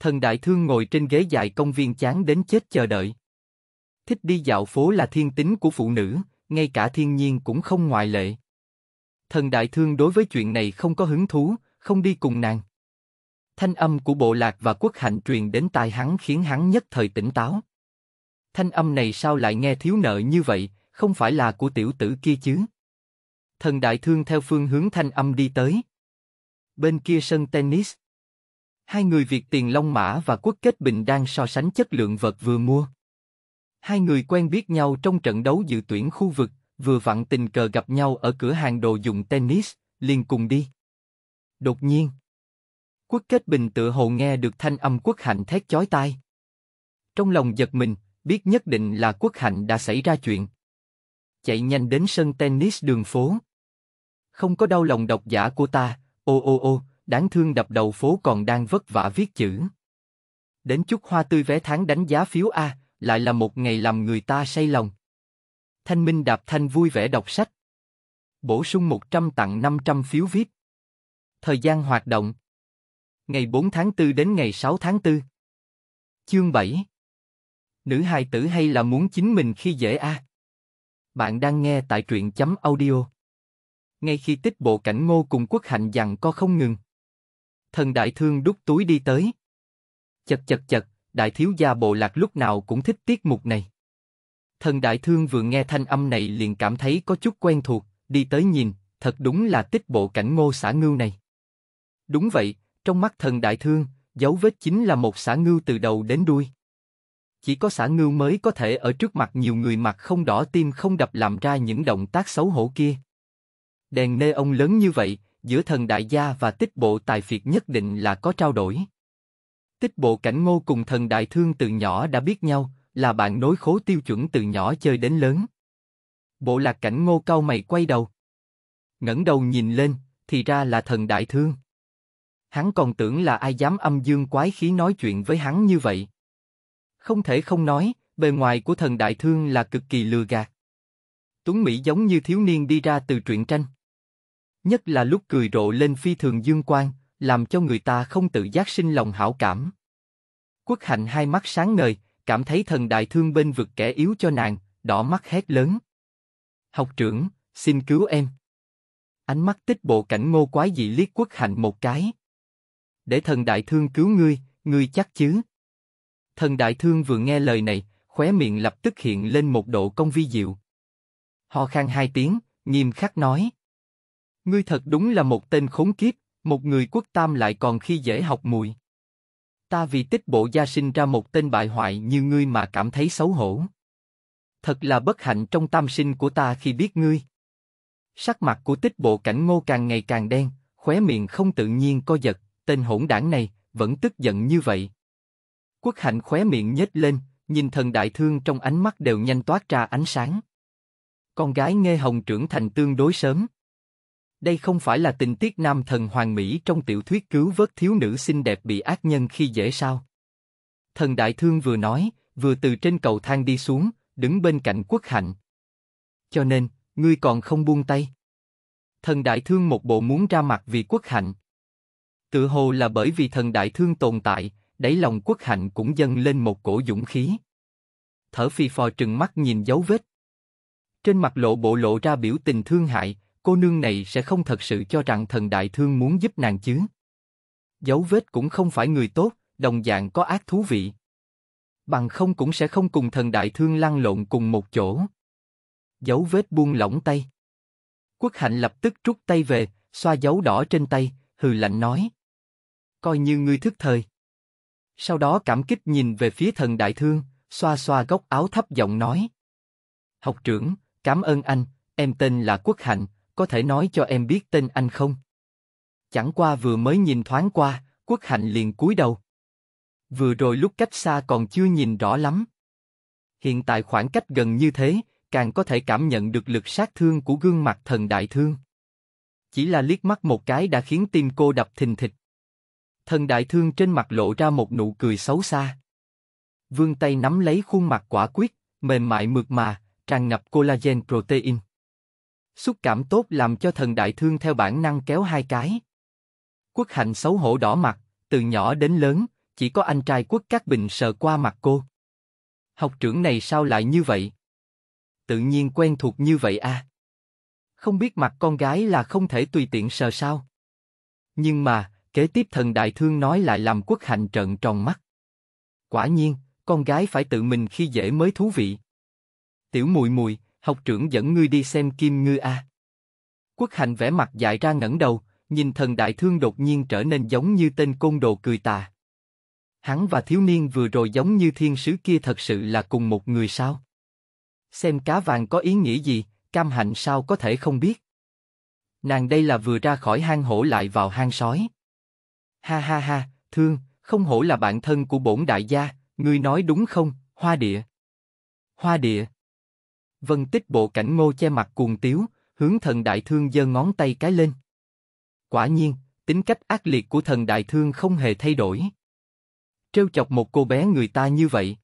Thần đại thương ngồi trên ghế dài công viên chán đến chết chờ đợi. Thích đi dạo phố là thiên tính của phụ nữ, ngay cả thiên nhiên cũng không ngoại lệ. Thần đại thương đối với chuyện này không có hứng thú, không đi cùng nàng. Thanh âm của bộ lạc và quốc hạnh truyền đến tai hắn khiến hắn nhất thời tỉnh táo. Thanh âm này sao lại nghe thiếu nợ như vậy, không phải là của tiểu tử kia chứ? Thần đại thương theo phương hướng thanh âm đi tới. Bên kia sân tennis. Hai người Việt tiền Long Mã và Quốc Kết Bình đang so sánh chất lượng vật vừa mua. Hai người quen biết nhau trong trận đấu dự tuyển khu vực, vừa vặn tình cờ gặp nhau ở cửa hàng đồ dùng tennis, liền cùng đi. Đột nhiên Quốc kết bình tựa hồ nghe được thanh âm quốc hạnh thét chói tai. Trong lòng giật mình, biết nhất định là quốc hạnh đã xảy ra chuyện. Chạy nhanh đến sân tennis đường phố. Không có đau lòng độc giả của ta, ô ô ô, đáng thương đập đầu phố còn đang vất vả viết chữ. Đến chút hoa tươi vé tháng đánh giá phiếu A, lại là một ngày làm người ta say lòng. Thanh Minh Đạp Thanh vui vẻ đọc sách. Bổ sung 100 tặng 500 phiếu viết Thời gian hoạt động ngày 4 tháng 4 đến ngày 6 tháng 4. Chương 7 Nữ hài tử hay là muốn chính mình khi dễ a? À? Bạn đang nghe tại truyện chấm audio. Ngay khi tích bộ cảnh ngô cùng quốc hạnh dằn co không ngừng. Thần đại thương đút túi đi tới. Chật chật chật, đại thiếu gia bộ lạc lúc nào cũng thích tiết mục này. Thần đại thương vừa nghe thanh âm này liền cảm thấy có chút quen thuộc, đi tới nhìn, thật đúng là tích bộ cảnh ngô xã ngưu này. Đúng vậy, trong mắt thần đại thương, dấu vết chính là một xã ngưu từ đầu đến đuôi. Chỉ có xã ngưu mới có thể ở trước mặt nhiều người mặt không đỏ tim không đập làm ra những động tác xấu hổ kia. Đèn nê ông lớn như vậy, giữa thần đại gia và tích bộ tài phiệt nhất định là có trao đổi. Tích bộ cảnh ngô cùng thần đại thương từ nhỏ đã biết nhau, là bạn nối khố tiêu chuẩn từ nhỏ chơi đến lớn. Bộ lạc cảnh ngô cao mày quay đầu. ngẩng đầu nhìn lên, thì ra là thần đại thương. Hắn còn tưởng là ai dám âm dương quái khí nói chuyện với hắn như vậy. Không thể không nói, bề ngoài của thần đại thương là cực kỳ lừa gạt. Tuấn Mỹ giống như thiếu niên đi ra từ truyện tranh. Nhất là lúc cười rộ lên phi thường dương quang, làm cho người ta không tự giác sinh lòng hảo cảm. Quốc hạnh hai mắt sáng ngời, cảm thấy thần đại thương bên vực kẻ yếu cho nàng, đỏ mắt hét lớn. Học trưởng, xin cứu em. Ánh mắt tích bộ cảnh ngô quái dị liếc quốc hạnh một cái để thần đại thương cứu ngươi, ngươi chắc chứ? Thần đại thương vừa nghe lời này, khóe miệng lập tức hiện lên một độ công vi diệu. Ho khan hai tiếng, nghiêm khắc nói. Ngươi thật đúng là một tên khốn kiếp, một người quốc tam lại còn khi dễ học mùi. Ta vì tích bộ gia sinh ra một tên bại hoại như ngươi mà cảm thấy xấu hổ. Thật là bất hạnh trong tam sinh của ta khi biết ngươi. Sắc mặt của tích bộ cảnh ngô càng ngày càng đen, khóe miệng không tự nhiên co giật tên hỗn đảng này, vẫn tức giận như vậy. Quốc hạnh khóe miệng nhếch lên, nhìn thần đại thương trong ánh mắt đều nhanh toát ra ánh sáng. Con gái nghe hồng trưởng thành tương đối sớm. Đây không phải là tình tiết nam thần hoàng mỹ trong tiểu thuyết cứu vớt thiếu nữ xinh đẹp bị ác nhân khi dễ sao. Thần đại thương vừa nói, vừa từ trên cầu thang đi xuống, đứng bên cạnh quốc hạnh. Cho nên, ngươi còn không buông tay. Thần đại thương một bộ muốn ra mặt vì quốc hạnh. Tự hồ là bởi vì thần đại thương tồn tại, đáy lòng quốc hạnh cũng dâng lên một cổ dũng khí. Thở phì phò trừng mắt nhìn dấu vết. Trên mặt lộ bộ lộ ra biểu tình thương hại, cô nương này sẽ không thật sự cho rằng thần đại thương muốn giúp nàng chứ. Dấu vết cũng không phải người tốt, đồng dạng có ác thú vị. Bằng không cũng sẽ không cùng thần đại thương lăn lộn cùng một chỗ. Dấu vết buông lỏng tay. Quốc hạnh lập tức rút tay về, xoa dấu đỏ trên tay, hừ lạnh nói coi như ngươi thức thời. Sau đó cảm kích nhìn về phía thần đại thương, xoa xoa góc áo thấp giọng nói. Học trưởng, cảm ơn anh, em tên là Quốc Hạnh, có thể nói cho em biết tên anh không? Chẳng qua vừa mới nhìn thoáng qua, Quốc Hạnh liền cúi đầu. Vừa rồi lúc cách xa còn chưa nhìn rõ lắm. Hiện tại khoảng cách gần như thế, càng có thể cảm nhận được lực sát thương của gương mặt thần đại thương. Chỉ là liếc mắt một cái đã khiến tim cô đập thình thịch. Thần đại thương trên mặt lộ ra một nụ cười xấu xa. Vương tay nắm lấy khuôn mặt quả quyết, mềm mại mượt mà, tràn ngập collagen protein. Xúc cảm tốt làm cho thần đại thương theo bản năng kéo hai cái. Quốc hạnh xấu hổ đỏ mặt, từ nhỏ đến lớn, chỉ có anh trai quốc các bình sờ qua mặt cô. Học trưởng này sao lại như vậy? Tự nhiên quen thuộc như vậy à? Không biết mặt con gái là không thể tùy tiện sờ sao? Nhưng mà, Kế tiếp thần đại thương nói lại làm quốc hành trợn tròn mắt. Quả nhiên, con gái phải tự mình khi dễ mới thú vị. Tiểu mùi mùi, học trưởng dẫn ngươi đi xem kim ngư a. Quốc hành vẻ mặt dại ra ngẩng đầu, nhìn thần đại thương đột nhiên trở nên giống như tên côn đồ cười tà. Hắn và thiếu niên vừa rồi giống như thiên sứ kia thật sự là cùng một người sao? Xem cá vàng có ý nghĩa gì, cam hạnh sao có thể không biết? Nàng đây là vừa ra khỏi hang hổ lại vào hang sói. Ha ha ha, thương, không hổ là bạn thân của bổn đại gia, ngươi nói đúng không, hoa địa. Hoa địa. Vân tích bộ cảnh ngô che mặt cuồng tiếu, hướng thần đại thương giơ ngón tay cái lên. Quả nhiên, tính cách ác liệt của thần đại thương không hề thay đổi. Trêu chọc một cô bé người ta như vậy.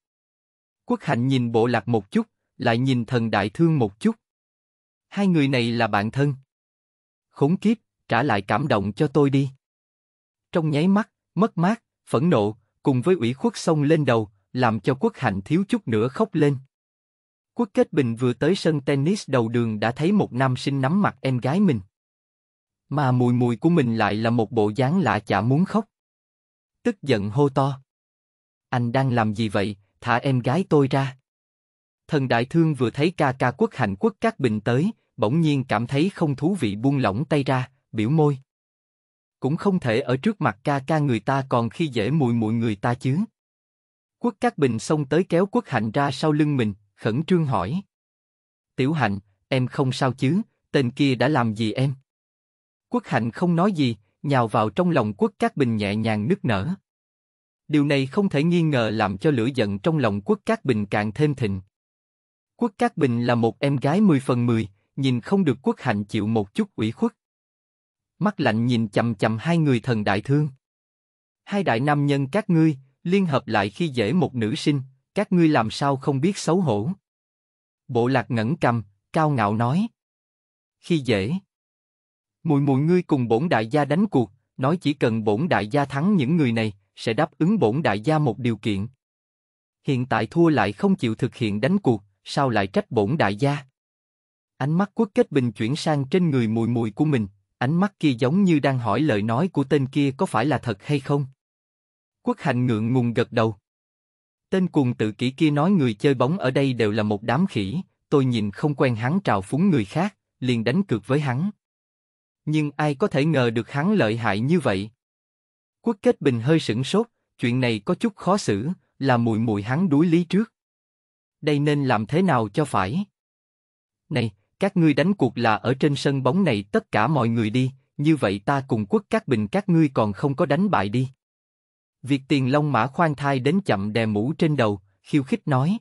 Quốc hạnh nhìn bộ lạc một chút, lại nhìn thần đại thương một chút. Hai người này là bạn thân. Khốn kiếp, trả lại cảm động cho tôi đi trong nháy mắt, mất mát, phẫn nộ, cùng với ủy khuất sông lên đầu, làm cho quốc hạnh thiếu chút nữa khóc lên. Quốc kết bình vừa tới sân tennis đầu đường đã thấy một nam sinh nắm mặt em gái mình. Mà mùi mùi của mình lại là một bộ dáng lạ chả muốn khóc. Tức giận hô to. Anh đang làm gì vậy, thả em gái tôi ra. Thần đại thương vừa thấy ca ca quốc hạnh quốc các bình tới, bỗng nhiên cảm thấy không thú vị buông lỏng tay ra, biểu môi cũng không thể ở trước mặt ca ca người ta còn khi dễ mùi mùi người ta chứ. Quất Cát Bình xông tới kéo Quất Hạnh ra sau lưng mình, khẩn trương hỏi. Tiểu Hạnh, em không sao chứ, tên kia đã làm gì em? Quất Hạnh không nói gì, nhào vào trong lòng Quất Cát Bình nhẹ nhàng nức nở. Điều này không thể nghi ngờ làm cho lửa giận trong lòng Quất Cát Bình càng thêm thịnh. Quất Cát Bình là một em gái 10 phần 10, nhìn không được Quất Hạnh chịu một chút ủy khuất mắt lạnh nhìn chầm chầm hai người thần đại thương. Hai đại nam nhân các ngươi, liên hợp lại khi dễ một nữ sinh, các ngươi làm sao không biết xấu hổ. Bộ lạc ngẩn cầm, cao ngạo nói. Khi dễ. Mùi mùi ngươi cùng bổn đại gia đánh cuộc, nói chỉ cần bổn đại gia thắng những người này, sẽ đáp ứng bổn đại gia một điều kiện. Hiện tại thua lại không chịu thực hiện đánh cuộc, sao lại trách bổn đại gia? Ánh mắt quốc kết bình chuyển sang trên người mùi mùi của mình, Ánh mắt kia giống như đang hỏi lời nói của tên kia có phải là thật hay không. Quốc hành ngượng ngùng gật đầu. Tên cuồng tự kỷ kia nói người chơi bóng ở đây đều là một đám khỉ, tôi nhìn không quen hắn trào phúng người khác, liền đánh cược với hắn. Nhưng ai có thể ngờ được hắn lợi hại như vậy. Quốc kết bình hơi sửng sốt, chuyện này có chút khó xử, là mùi mùi hắn đuối lý trước. Đây nên làm thế nào cho phải? Này, các ngươi đánh cuộc là ở trên sân bóng này tất cả mọi người đi, như vậy ta cùng quốc các bình các ngươi còn không có đánh bại đi. Việc tiền long mã khoan thai đến chậm đè mũ trên đầu, khiêu khích nói.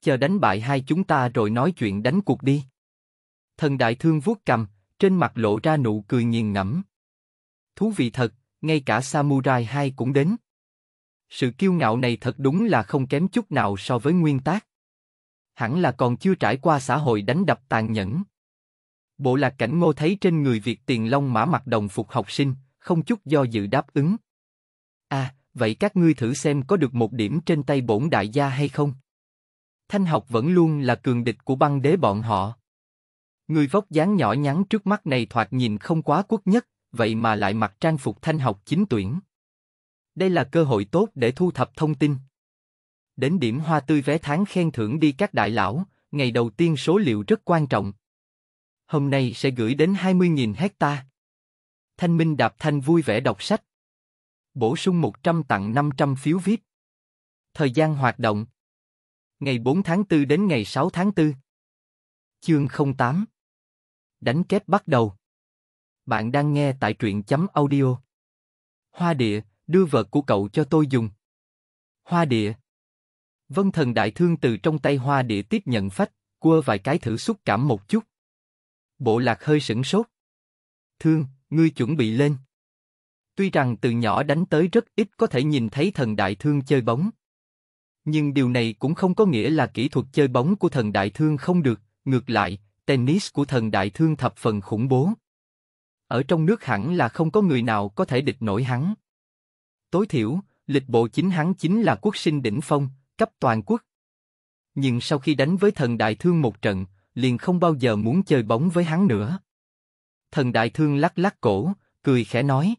Chờ đánh bại hai chúng ta rồi nói chuyện đánh cuộc đi. Thần đại thương vuốt cầm, trên mặt lộ ra nụ cười nghiền ngẫm. Thú vị thật, ngay cả Samurai 2 cũng đến. Sự kiêu ngạo này thật đúng là không kém chút nào so với nguyên tác hẳn là còn chưa trải qua xã hội đánh đập tàn nhẫn. Bộ lạc cảnh ngô thấy trên người Việt tiền long mã mặc đồng phục học sinh, không chút do dự đáp ứng. À, vậy các ngươi thử xem có được một điểm trên tay bổn đại gia hay không? Thanh học vẫn luôn là cường địch của băng đế bọn họ. Người vóc dáng nhỏ nhắn trước mắt này thoạt nhìn không quá quốc nhất, vậy mà lại mặc trang phục thanh học chính tuyển. Đây là cơ hội tốt để thu thập thông tin. Đến điểm hoa tươi vé tháng khen thưởng đi các đại lão, ngày đầu tiên số liệu rất quan trọng. Hôm nay sẽ gửi đến 20.000 hecta. Thanh Minh Đạp Thanh vui vẻ đọc sách. Bổ sung 100 tặng 500 phiếu VIP. Thời gian hoạt động. Ngày 4 tháng 4 đến ngày 6 tháng 4. Chương 08. Đánh kết bắt đầu. Bạn đang nghe tại truyện chấm audio. Hoa địa, đưa vợ của cậu cho tôi dùng. Hoa địa. Vân thần đại thương từ trong tay hoa địa tiếp nhận phách, cua vài cái thử xúc cảm một chút. Bộ lạc hơi sửng sốt. Thương, ngươi chuẩn bị lên. Tuy rằng từ nhỏ đánh tới rất ít có thể nhìn thấy thần đại thương chơi bóng. Nhưng điều này cũng không có nghĩa là kỹ thuật chơi bóng của thần đại thương không được, ngược lại, tennis của thần đại thương thập phần khủng bố. Ở trong nước hẳn là không có người nào có thể địch nổi hắn. Tối thiểu, lịch bộ chính hắn chính là quốc sinh đỉnh phong, cấp toàn quốc. Nhưng sau khi đánh với thần đại thương một trận, liền không bao giờ muốn chơi bóng với hắn nữa. Thần đại thương lắc lắc cổ, cười khẽ nói.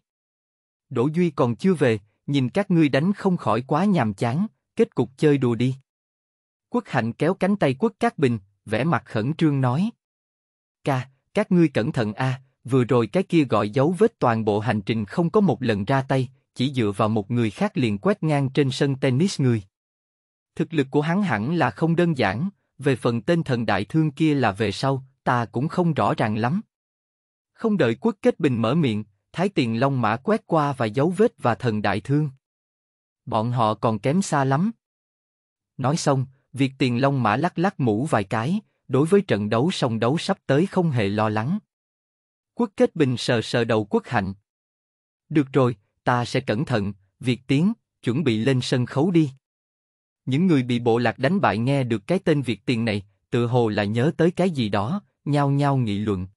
Đỗ Duy còn chưa về, nhìn các ngươi đánh không khỏi quá nhàm chán, kết cục chơi đùa đi. Quốc hạnh kéo cánh tay quốc các Bình, vẻ mặt khẩn trương nói. Ca, các ngươi cẩn thận a, à, vừa rồi cái kia gọi dấu vết toàn bộ hành trình không có một lần ra tay, chỉ dựa vào một người khác liền quét ngang trên sân tennis người. Thực lực của hắn hẳn là không đơn giản, về phần tên thần đại thương kia là về sau, ta cũng không rõ ràng lắm. Không đợi quốc kết bình mở miệng, Thái Tiền Long Mã quét qua và dấu vết và thần đại thương. Bọn họ còn kém xa lắm. Nói xong, việc Tiền Long Mã lắc lắc mũ vài cái, đối với trận đấu song đấu sắp tới không hề lo lắng. Quốc kết bình sờ sờ đầu quốc hạnh. Được rồi, ta sẽ cẩn thận, việc tiến, chuẩn bị lên sân khấu đi. Những người bị bộ lạc đánh bại nghe được cái tên Việt tiền này, tự hồ là nhớ tới cái gì đó, nhao nhao nghị luận.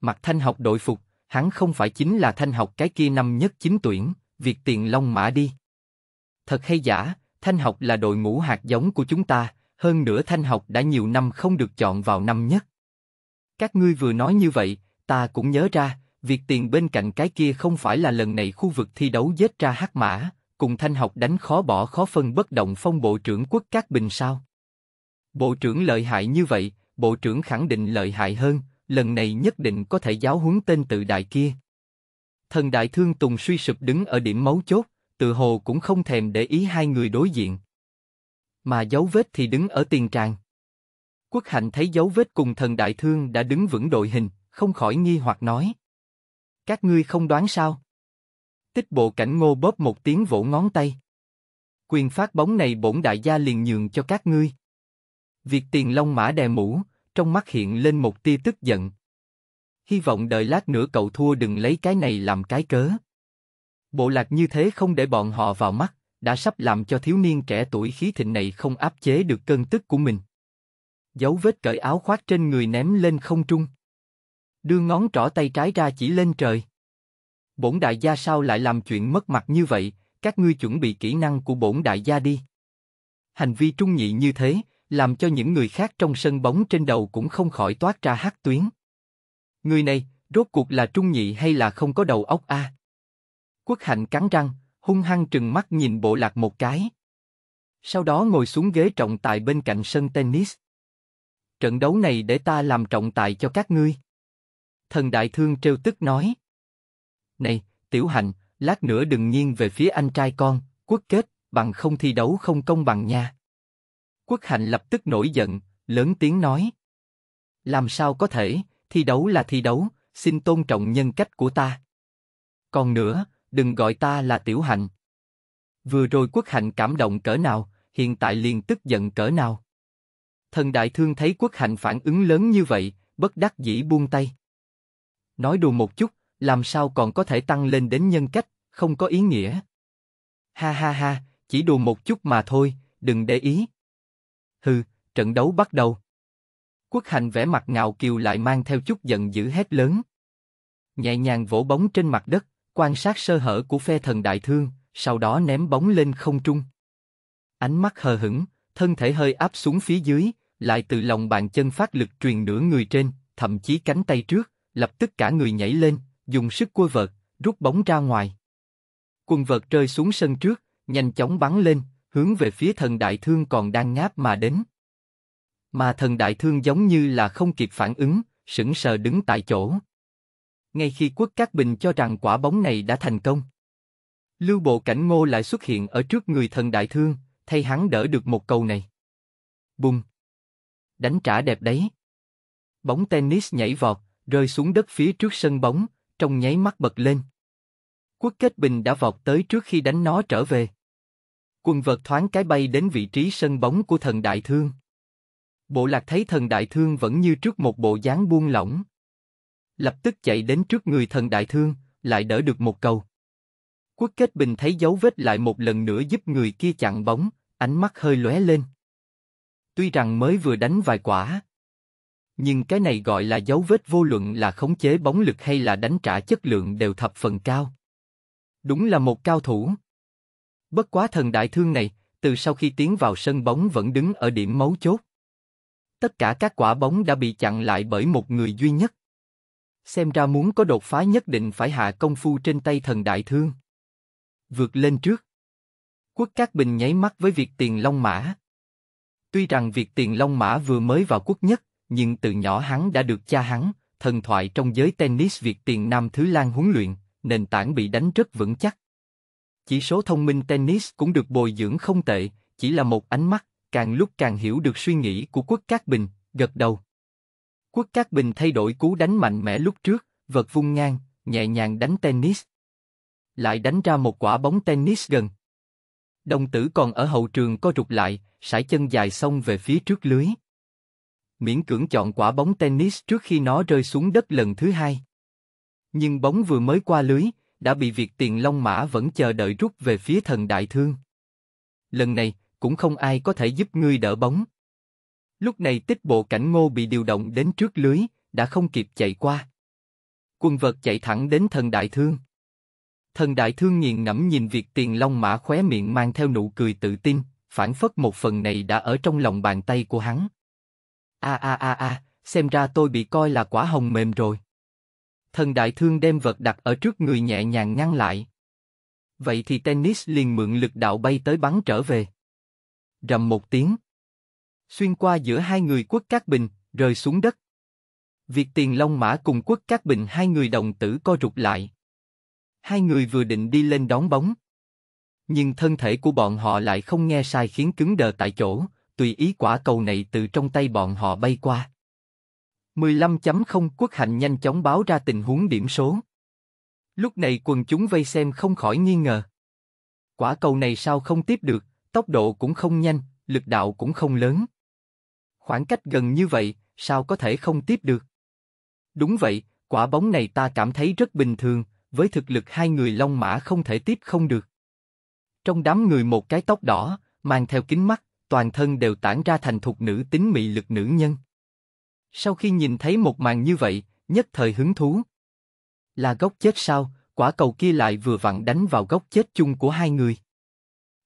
Mặt thanh học đội phục, hắn không phải chính là thanh học cái kia năm nhất chính tuyển, Việt tiền long mã đi. Thật hay giả, thanh học là đội ngũ hạt giống của chúng ta, hơn nữa thanh học đã nhiều năm không được chọn vào năm nhất. Các ngươi vừa nói như vậy, ta cũng nhớ ra, Việt tiền bên cạnh cái kia không phải là lần này khu vực thi đấu giết ra hắc mã, cùng thanh học đánh khó bỏ khó phân bất động phong bộ trưởng quốc các bình sao. Bộ trưởng lợi hại như vậy, bộ trưởng khẳng định lợi hại hơn, lần này nhất định có thể giáo huấn tên tự đại kia. Thần đại thương Tùng suy sụp đứng ở điểm mấu chốt, tự hồ cũng không thèm để ý hai người đối diện. Mà dấu vết thì đứng ở tiền tràng. Quốc hạnh thấy dấu vết cùng thần đại thương đã đứng vững đội hình, không khỏi nghi hoặc nói. Các ngươi không đoán sao? Tích bộ cảnh ngô bóp một tiếng vỗ ngón tay. Quyền phát bóng này bổn đại gia liền nhường cho các ngươi. Việc tiền long mã đè mũ, trong mắt hiện lên một tia tức giận. Hy vọng đợi lát nữa cậu thua đừng lấy cái này làm cái cớ. Bộ lạc như thế không để bọn họ vào mắt, đã sắp làm cho thiếu niên trẻ tuổi khí thịnh này không áp chế được cơn tức của mình. Dấu vết cởi áo khoác trên người ném lên không trung. Đưa ngón trỏ tay trái ra chỉ lên trời bổn đại gia sao lại làm chuyện mất mặt như vậy, các ngươi chuẩn bị kỹ năng của bổn đại gia đi. Hành vi trung nhị như thế, làm cho những người khác trong sân bóng trên đầu cũng không khỏi toát ra hắc tuyến. Người này, rốt cuộc là trung nhị hay là không có đầu óc a? À? Quốc hạnh cắn răng, hung hăng trừng mắt nhìn bộ lạc một cái. Sau đó ngồi xuống ghế trọng tài bên cạnh sân tennis. Trận đấu này để ta làm trọng tài cho các ngươi. Thần đại thương trêu tức nói. Này, tiểu hành, lát nữa đừng nghiêng về phía anh trai con, quốc kết, bằng không thi đấu không công bằng nha. Quốc hành lập tức nổi giận, lớn tiếng nói. Làm sao có thể, thi đấu là thi đấu, xin tôn trọng nhân cách của ta. Còn nữa, đừng gọi ta là tiểu hành. Vừa rồi quốc hành cảm động cỡ nào, hiện tại liền tức giận cỡ nào. Thần đại thương thấy quốc hành phản ứng lớn như vậy, bất đắc dĩ buông tay. Nói đùa một chút, làm sao còn có thể tăng lên đến nhân cách, không có ý nghĩa. Ha ha ha, chỉ đùa một chút mà thôi, đừng để ý. Hừ, trận đấu bắt đầu. Quốc Hành vẻ mặt ngạo kiều lại mang theo chút giận dữ hét lớn. Nhẹ nhàng vỗ bóng trên mặt đất, quan sát sơ hở của phe thần đại thương, sau đó ném bóng lên không trung. Ánh mắt hờ hững, thân thể hơi áp xuống phía dưới, lại từ lòng bàn chân phát lực truyền nửa người trên, thậm chí cánh tay trước, lập tức cả người nhảy lên, dùng sức cua vợt, rút bóng ra ngoài. Quần vợt rơi xuống sân trước, nhanh chóng bắn lên, hướng về phía thần đại thương còn đang ngáp mà đến. Mà thần đại thương giống như là không kịp phản ứng, sững sờ đứng tại chỗ. Ngay khi quốc các bình cho rằng quả bóng này đã thành công. Lưu bộ cảnh ngô lại xuất hiện ở trước người thần đại thương, thay hắn đỡ được một cầu này. Bùng! Đánh trả đẹp đấy. Bóng tennis nhảy vọt, rơi xuống đất phía trước sân bóng, trong nháy mắt bật lên. Quốc kết bình đã vọt tới trước khi đánh nó trở về. Quần vợt thoáng cái bay đến vị trí sân bóng của thần đại thương. Bộ lạc thấy thần đại thương vẫn như trước một bộ dáng buông lỏng. Lập tức chạy đến trước người thần đại thương, lại đỡ được một cầu. Quốc kết bình thấy dấu vết lại một lần nữa giúp người kia chặn bóng, ánh mắt hơi lóe lên. Tuy rằng mới vừa đánh vài quả, nhưng cái này gọi là dấu vết vô luận là khống chế bóng lực hay là đánh trả chất lượng đều thập phần cao. Đúng là một cao thủ. Bất quá thần đại thương này, từ sau khi tiến vào sân bóng vẫn đứng ở điểm mấu chốt. Tất cả các quả bóng đã bị chặn lại bởi một người duy nhất. Xem ra muốn có đột phá nhất định phải hạ công phu trên tay thần đại thương. Vượt lên trước. Quốc Cát Bình nháy mắt với việc tiền Long Mã. Tuy rằng việc tiền Long Mã vừa mới vào quốc nhất, nhưng từ nhỏ hắn đã được cha hắn, thần thoại trong giới tennis Việt tiền Nam Thứ Lan huấn luyện, nền tảng bị đánh rất vững chắc. Chỉ số thông minh tennis cũng được bồi dưỡng không tệ, chỉ là một ánh mắt, càng lúc càng hiểu được suy nghĩ của Quốc Cát Bình, gật đầu. Quốc Cát Bình thay đổi cú đánh mạnh mẽ lúc trước, vật vung ngang, nhẹ nhàng đánh tennis. Lại đánh ra một quả bóng tennis gần. Đồng tử còn ở hậu trường co rụt lại, sải chân dài xong về phía trước lưới miễn cưỡng chọn quả bóng tennis trước khi nó rơi xuống đất lần thứ hai. Nhưng bóng vừa mới qua lưới, đã bị Việt Tiền Long Mã vẫn chờ đợi rút về phía thần đại thương. Lần này, cũng không ai có thể giúp ngươi đỡ bóng. Lúc này tích bộ cảnh ngô bị điều động đến trước lưới, đã không kịp chạy qua. Quân vật chạy thẳng đến thần đại thương. Thần đại thương nghiền ngẫm nhìn Việt Tiền Long Mã khóe miệng mang theo nụ cười tự tin, phản phất một phần này đã ở trong lòng bàn tay của hắn a a a a xem ra tôi bị coi là quả hồng mềm rồi thần đại thương đem vật đặt ở trước người nhẹ nhàng ngăn lại vậy thì tennis liền mượn lực đạo bay tới bắn trở về rầm một tiếng xuyên qua giữa hai người quất cát bình rơi xuống đất Việc tiền long mã cùng quất các bình hai người đồng tử co rụt lại. Hai người vừa định đi lên đón bóng. Nhưng thân thể của bọn họ lại không nghe sai khiến cứng đờ tại chỗ, tùy ý quả cầu này từ trong tay bọn họ bay qua. 15.0 quốc hạnh nhanh chóng báo ra tình huống điểm số. Lúc này quần chúng vây xem không khỏi nghi ngờ. Quả cầu này sao không tiếp được, tốc độ cũng không nhanh, lực đạo cũng không lớn. Khoảng cách gần như vậy, sao có thể không tiếp được? Đúng vậy, quả bóng này ta cảm thấy rất bình thường, với thực lực hai người long mã không thể tiếp không được. Trong đám người một cái tóc đỏ, mang theo kính mắt, toàn thân đều tản ra thành thuộc nữ tính mị lực nữ nhân. Sau khi nhìn thấy một màn như vậy, nhất thời hứng thú. Là gốc chết sao, quả cầu kia lại vừa vặn đánh vào gốc chết chung của hai người.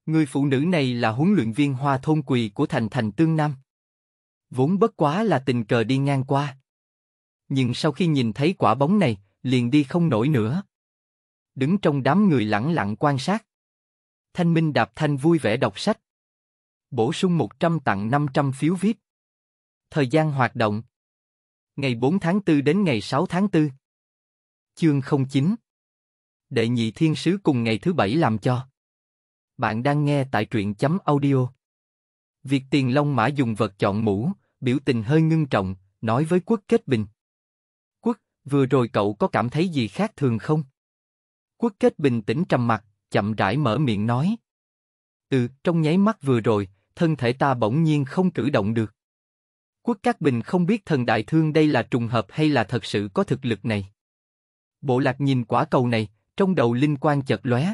Người phụ nữ này là huấn luyện viên hoa thôn quỳ của thành thành tương nam. Vốn bất quá là tình cờ đi ngang qua. Nhưng sau khi nhìn thấy quả bóng này, liền đi không nổi nữa. Đứng trong đám người lặng lặng quan sát. Thanh Minh đạp thanh vui vẻ đọc sách. Bổ sung 100 tặng 500 phiếu VIP. Thời gian hoạt động Ngày 4 tháng 4 đến ngày 6 tháng 4 Chương 09 Đệ nhị thiên sứ cùng ngày thứ bảy làm cho Bạn đang nghe tại truyện chấm audio Việc tiền long mã dùng vật chọn mũ, biểu tình hơi ngưng trọng, nói với quốc kết bình. Quốc, vừa rồi cậu có cảm thấy gì khác thường không? Quốc kết bình tĩnh trầm mặt, chậm rãi mở miệng nói. Ừ, trong nháy mắt vừa rồi, thân thể ta bỗng nhiên không cử động được. Quốc Cát Bình không biết thần đại thương đây là trùng hợp hay là thật sự có thực lực này. Bộ lạc nhìn quả cầu này, trong đầu linh quan chợt lóe.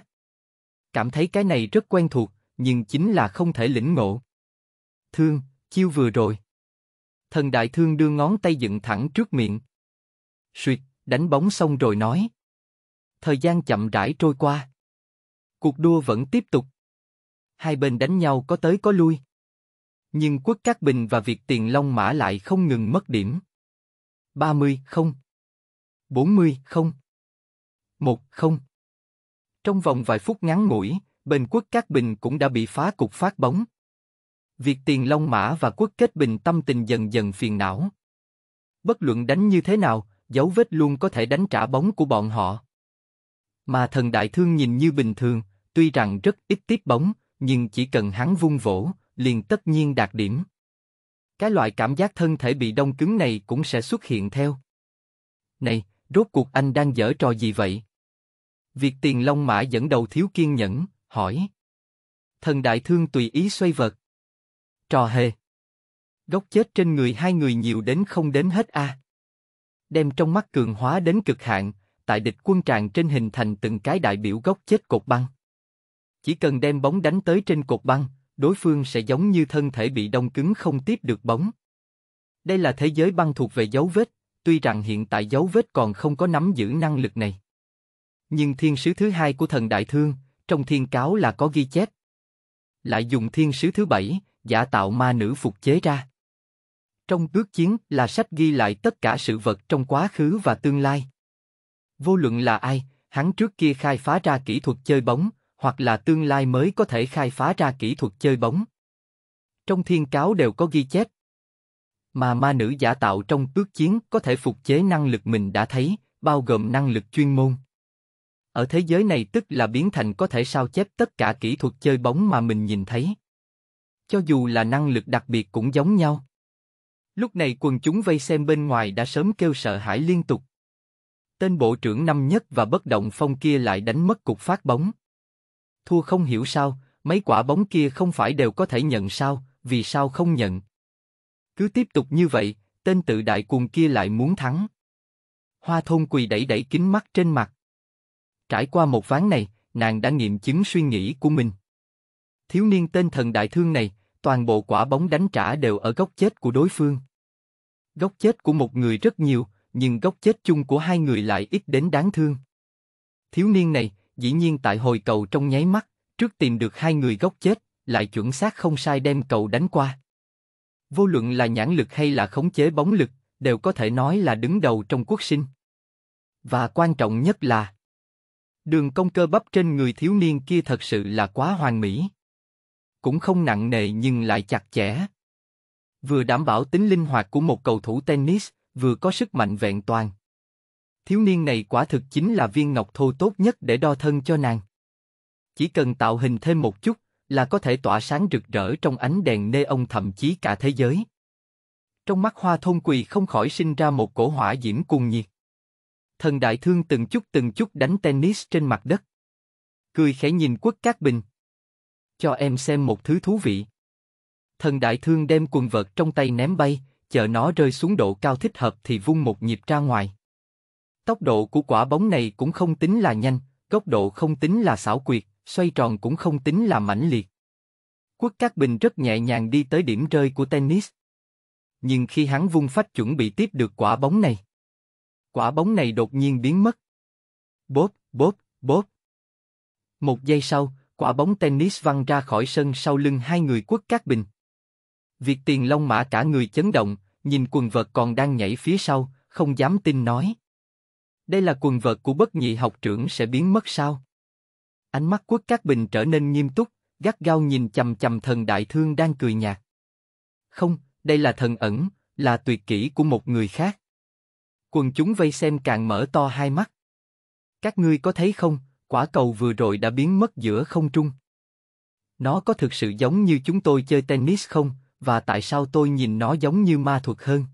Cảm thấy cái này rất quen thuộc, nhưng chính là không thể lĩnh ngộ. Thương, chiêu vừa rồi. Thần đại thương đưa ngón tay dựng thẳng trước miệng. Xuyệt, đánh bóng xong rồi nói. Thời gian chậm rãi trôi qua. Cuộc đua vẫn tiếp tục hai bên đánh nhau có tới có lui. Nhưng Quốc Cát Bình và Việt Tiền Long Mã lại không ngừng mất điểm. 30 không. 40 không. 1 không. Trong vòng vài phút ngắn ngủi, bên Quốc Cát Bình cũng đã bị phá cục phát bóng. Việt Tiền Long Mã và Quốc Kết Bình tâm tình dần dần phiền não. Bất luận đánh như thế nào, dấu vết luôn có thể đánh trả bóng của bọn họ. Mà thần đại thương nhìn như bình thường, tuy rằng rất ít tiếp bóng, nhưng chỉ cần hắn vung vỗ, liền tất nhiên đạt điểm. Cái loại cảm giác thân thể bị đông cứng này cũng sẽ xuất hiện theo. Này, rốt cuộc anh đang dở trò gì vậy? Việc tiền long mã dẫn đầu thiếu kiên nhẫn, hỏi. Thần đại thương tùy ý xoay vật. Trò hề. Gốc chết trên người hai người nhiều đến không đến hết a. À. Đem trong mắt cường hóa đến cực hạn, tại địch quân tràn trên hình thành từng cái đại biểu gốc chết cột băng. Chỉ cần đem bóng đánh tới trên cột băng, đối phương sẽ giống như thân thể bị đông cứng không tiếp được bóng. Đây là thế giới băng thuộc về dấu vết, tuy rằng hiện tại dấu vết còn không có nắm giữ năng lực này. Nhưng thiên sứ thứ hai của thần đại thương, trong thiên cáo là có ghi chép. Lại dùng thiên sứ thứ bảy, giả tạo ma nữ phục chế ra. Trong ước chiến là sách ghi lại tất cả sự vật trong quá khứ và tương lai. Vô luận là ai, hắn trước kia khai phá ra kỹ thuật chơi bóng, hoặc là tương lai mới có thể khai phá ra kỹ thuật chơi bóng. Trong thiên cáo đều có ghi chép. Mà ma nữ giả tạo trong ước chiến có thể phục chế năng lực mình đã thấy, bao gồm năng lực chuyên môn. Ở thế giới này tức là biến thành có thể sao chép tất cả kỹ thuật chơi bóng mà mình nhìn thấy. Cho dù là năng lực đặc biệt cũng giống nhau. Lúc này quần chúng vây xem bên ngoài đã sớm kêu sợ hãi liên tục. Tên bộ trưởng năm nhất và bất động phong kia lại đánh mất cục phát bóng thua không hiểu sao, mấy quả bóng kia không phải đều có thể nhận sao, vì sao không nhận. Cứ tiếp tục như vậy, tên tự đại cuồng kia lại muốn thắng. Hoa thôn quỳ đẩy đẩy kính mắt trên mặt. Trải qua một ván này, nàng đã nghiệm chứng suy nghĩ của mình. Thiếu niên tên thần đại thương này, toàn bộ quả bóng đánh trả đều ở góc chết của đối phương. Góc chết của một người rất nhiều, nhưng góc chết chung của hai người lại ít đến đáng thương. Thiếu niên này, dĩ nhiên tại hồi cầu trong nháy mắt, trước tìm được hai người gốc chết, lại chuẩn xác không sai đem cầu đánh qua. Vô luận là nhãn lực hay là khống chế bóng lực, đều có thể nói là đứng đầu trong quốc sinh. Và quan trọng nhất là đường cong cơ bắp trên người thiếu niên kia thật sự là quá hoàn mỹ. Cũng không nặng nề nhưng lại chặt chẽ. Vừa đảm bảo tính linh hoạt của một cầu thủ tennis, vừa có sức mạnh vẹn toàn, thiếu niên này quả thực chính là viên ngọc thô tốt nhất để đo thân cho nàng. Chỉ cần tạo hình thêm một chút, là có thể tỏa sáng rực rỡ trong ánh đèn nê ông thậm chí cả thế giới. Trong mắt hoa thôn quỳ không khỏi sinh ra một cổ hỏa diễm cuồng nhiệt. Thần đại thương từng chút từng chút đánh tennis trên mặt đất. Cười khẽ nhìn quất cát bình. Cho em xem một thứ thú vị. Thần đại thương đem quần vợt trong tay ném bay, chờ nó rơi xuống độ cao thích hợp thì vung một nhịp ra ngoài. Tốc độ của quả bóng này cũng không tính là nhanh, góc độ không tính là xảo quyệt, xoay tròn cũng không tính là mãnh liệt. Quất Cát Bình rất nhẹ nhàng đi tới điểm rơi của tennis. Nhưng khi hắn vung phách chuẩn bị tiếp được quả bóng này, quả bóng này đột nhiên biến mất. Bốp, bốp, bốp. Một giây sau, quả bóng tennis văng ra khỏi sân sau lưng hai người Quất Cát Bình. Việt Tiền Long Mã cả người chấn động, nhìn quần vợt còn đang nhảy phía sau, không dám tin nói. Đây là quần vợt của bất nhị học trưởng sẽ biến mất sao? Ánh mắt quất các bình trở nên nghiêm túc, gắt gao nhìn chầm chầm thần đại thương đang cười nhạt. Không, đây là thần ẩn, là tuyệt kỹ của một người khác. Quần chúng vây xem càng mở to hai mắt. Các ngươi có thấy không, quả cầu vừa rồi đã biến mất giữa không trung. Nó có thực sự giống như chúng tôi chơi tennis không, và tại sao tôi nhìn nó giống như ma thuật hơn?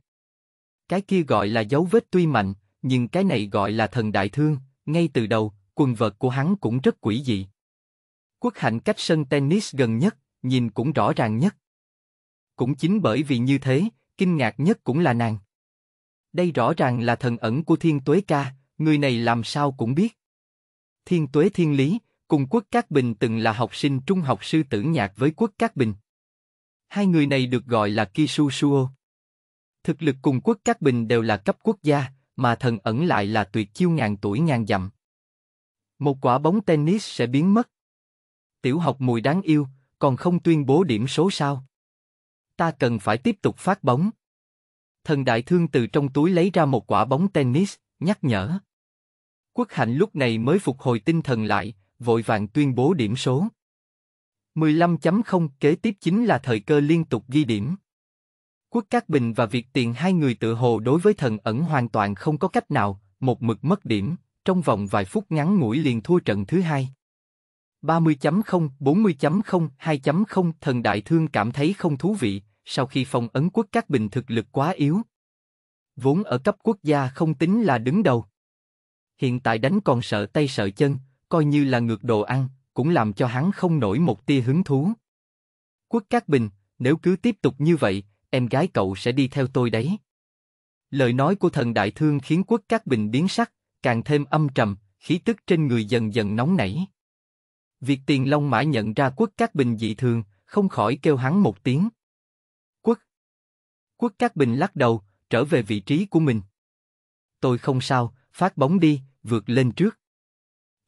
Cái kia gọi là dấu vết tuy mạnh, nhưng cái này gọi là thần đại thương, ngay từ đầu, quần vợt của hắn cũng rất quỷ dị. Quốc hạnh cách sân tennis gần nhất, nhìn cũng rõ ràng nhất. Cũng chính bởi vì như thế, kinh ngạc nhất cũng là nàng. Đây rõ ràng là thần ẩn của Thiên Tuế Ca, người này làm sao cũng biết. Thiên Tuế Thiên Lý, cùng Quốc Cát Bình từng là học sinh trung học sư tử nhạc với Quốc Cát Bình. Hai người này được gọi là kisusuo Thực lực cùng Quốc Cát Bình đều là cấp quốc gia, mà thần ẩn lại là tuyệt chiêu ngàn tuổi ngàn dặm. Một quả bóng tennis sẽ biến mất. Tiểu học mùi đáng yêu, còn không tuyên bố điểm số sao? Ta cần phải tiếp tục phát bóng. Thần đại thương từ trong túi lấy ra một quả bóng tennis, nhắc nhở. Quốc hạnh lúc này mới phục hồi tinh thần lại, vội vàng tuyên bố điểm số. 15.0 kế tiếp chính là thời cơ liên tục ghi điểm. Quốc Cát Bình và Việt Tiền hai người tự hồ đối với thần ẩn hoàn toàn không có cách nào, một mực mất điểm, trong vòng vài phút ngắn ngủi liền thua trận thứ hai. 30.0, 40.0, 2.0 Thần Đại Thương cảm thấy không thú vị, sau khi phong ấn quốc các bình thực lực quá yếu. Vốn ở cấp quốc gia không tính là đứng đầu. Hiện tại đánh còn sợ tay sợ chân, coi như là ngược đồ ăn, cũng làm cho hắn không nổi một tia hứng thú. Quốc các bình, nếu cứ tiếp tục như vậy, em gái cậu sẽ đi theo tôi đấy. Lời nói của thần đại thương khiến quốc các bình biến sắc, càng thêm âm trầm, khí tức trên người dần dần nóng nảy. Việc tiền long mãi nhận ra quốc các bình dị thường, không khỏi kêu hắn một tiếng. Quốc! Quốc các bình lắc đầu, trở về vị trí của mình. Tôi không sao, phát bóng đi, vượt lên trước.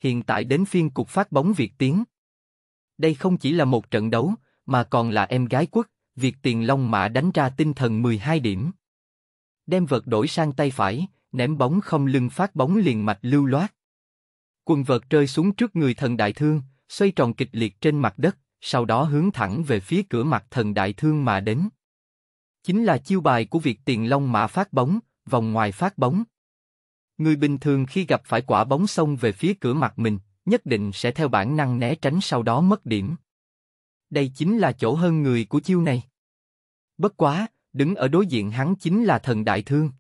Hiện tại đến phiên cục phát bóng Việt Tiến. Đây không chỉ là một trận đấu, mà còn là em gái quốc, việc tiền long mã đánh ra tinh thần 12 điểm. Đem vợt đổi sang tay phải, ném bóng không lưng phát bóng liền mạch lưu loát. Quần vợt rơi xuống trước người thần đại thương, xoay tròn kịch liệt trên mặt đất, sau đó hướng thẳng về phía cửa mặt thần đại thương mà đến. Chính là chiêu bài của việc tiền long mã phát bóng, vòng ngoài phát bóng. Người bình thường khi gặp phải quả bóng xông về phía cửa mặt mình, nhất định sẽ theo bản năng né tránh sau đó mất điểm. Đây chính là chỗ hơn người của chiêu này. Bất quá, đứng ở đối diện hắn chính là thần đại thương.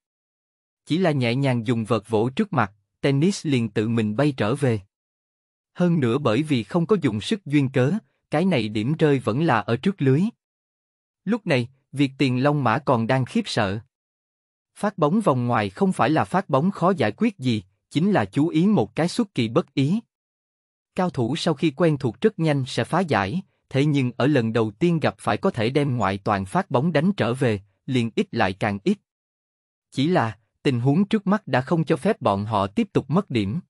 Chỉ là nhẹ nhàng dùng vật vỗ trước mặt, tennis liền tự mình bay trở về. Hơn nữa bởi vì không có dùng sức duyên cớ, cái này điểm rơi vẫn là ở trước lưới. Lúc này, việc tiền long mã còn đang khiếp sợ. Phát bóng vòng ngoài không phải là phát bóng khó giải quyết gì, chính là chú ý một cái xuất kỳ bất ý. Cao thủ sau khi quen thuộc rất nhanh sẽ phá giải, thế nhưng ở lần đầu tiên gặp phải có thể đem ngoại toàn phát bóng đánh trở về, liền ít lại càng ít. Chỉ là, tình huống trước mắt đã không cho phép bọn họ tiếp tục mất điểm.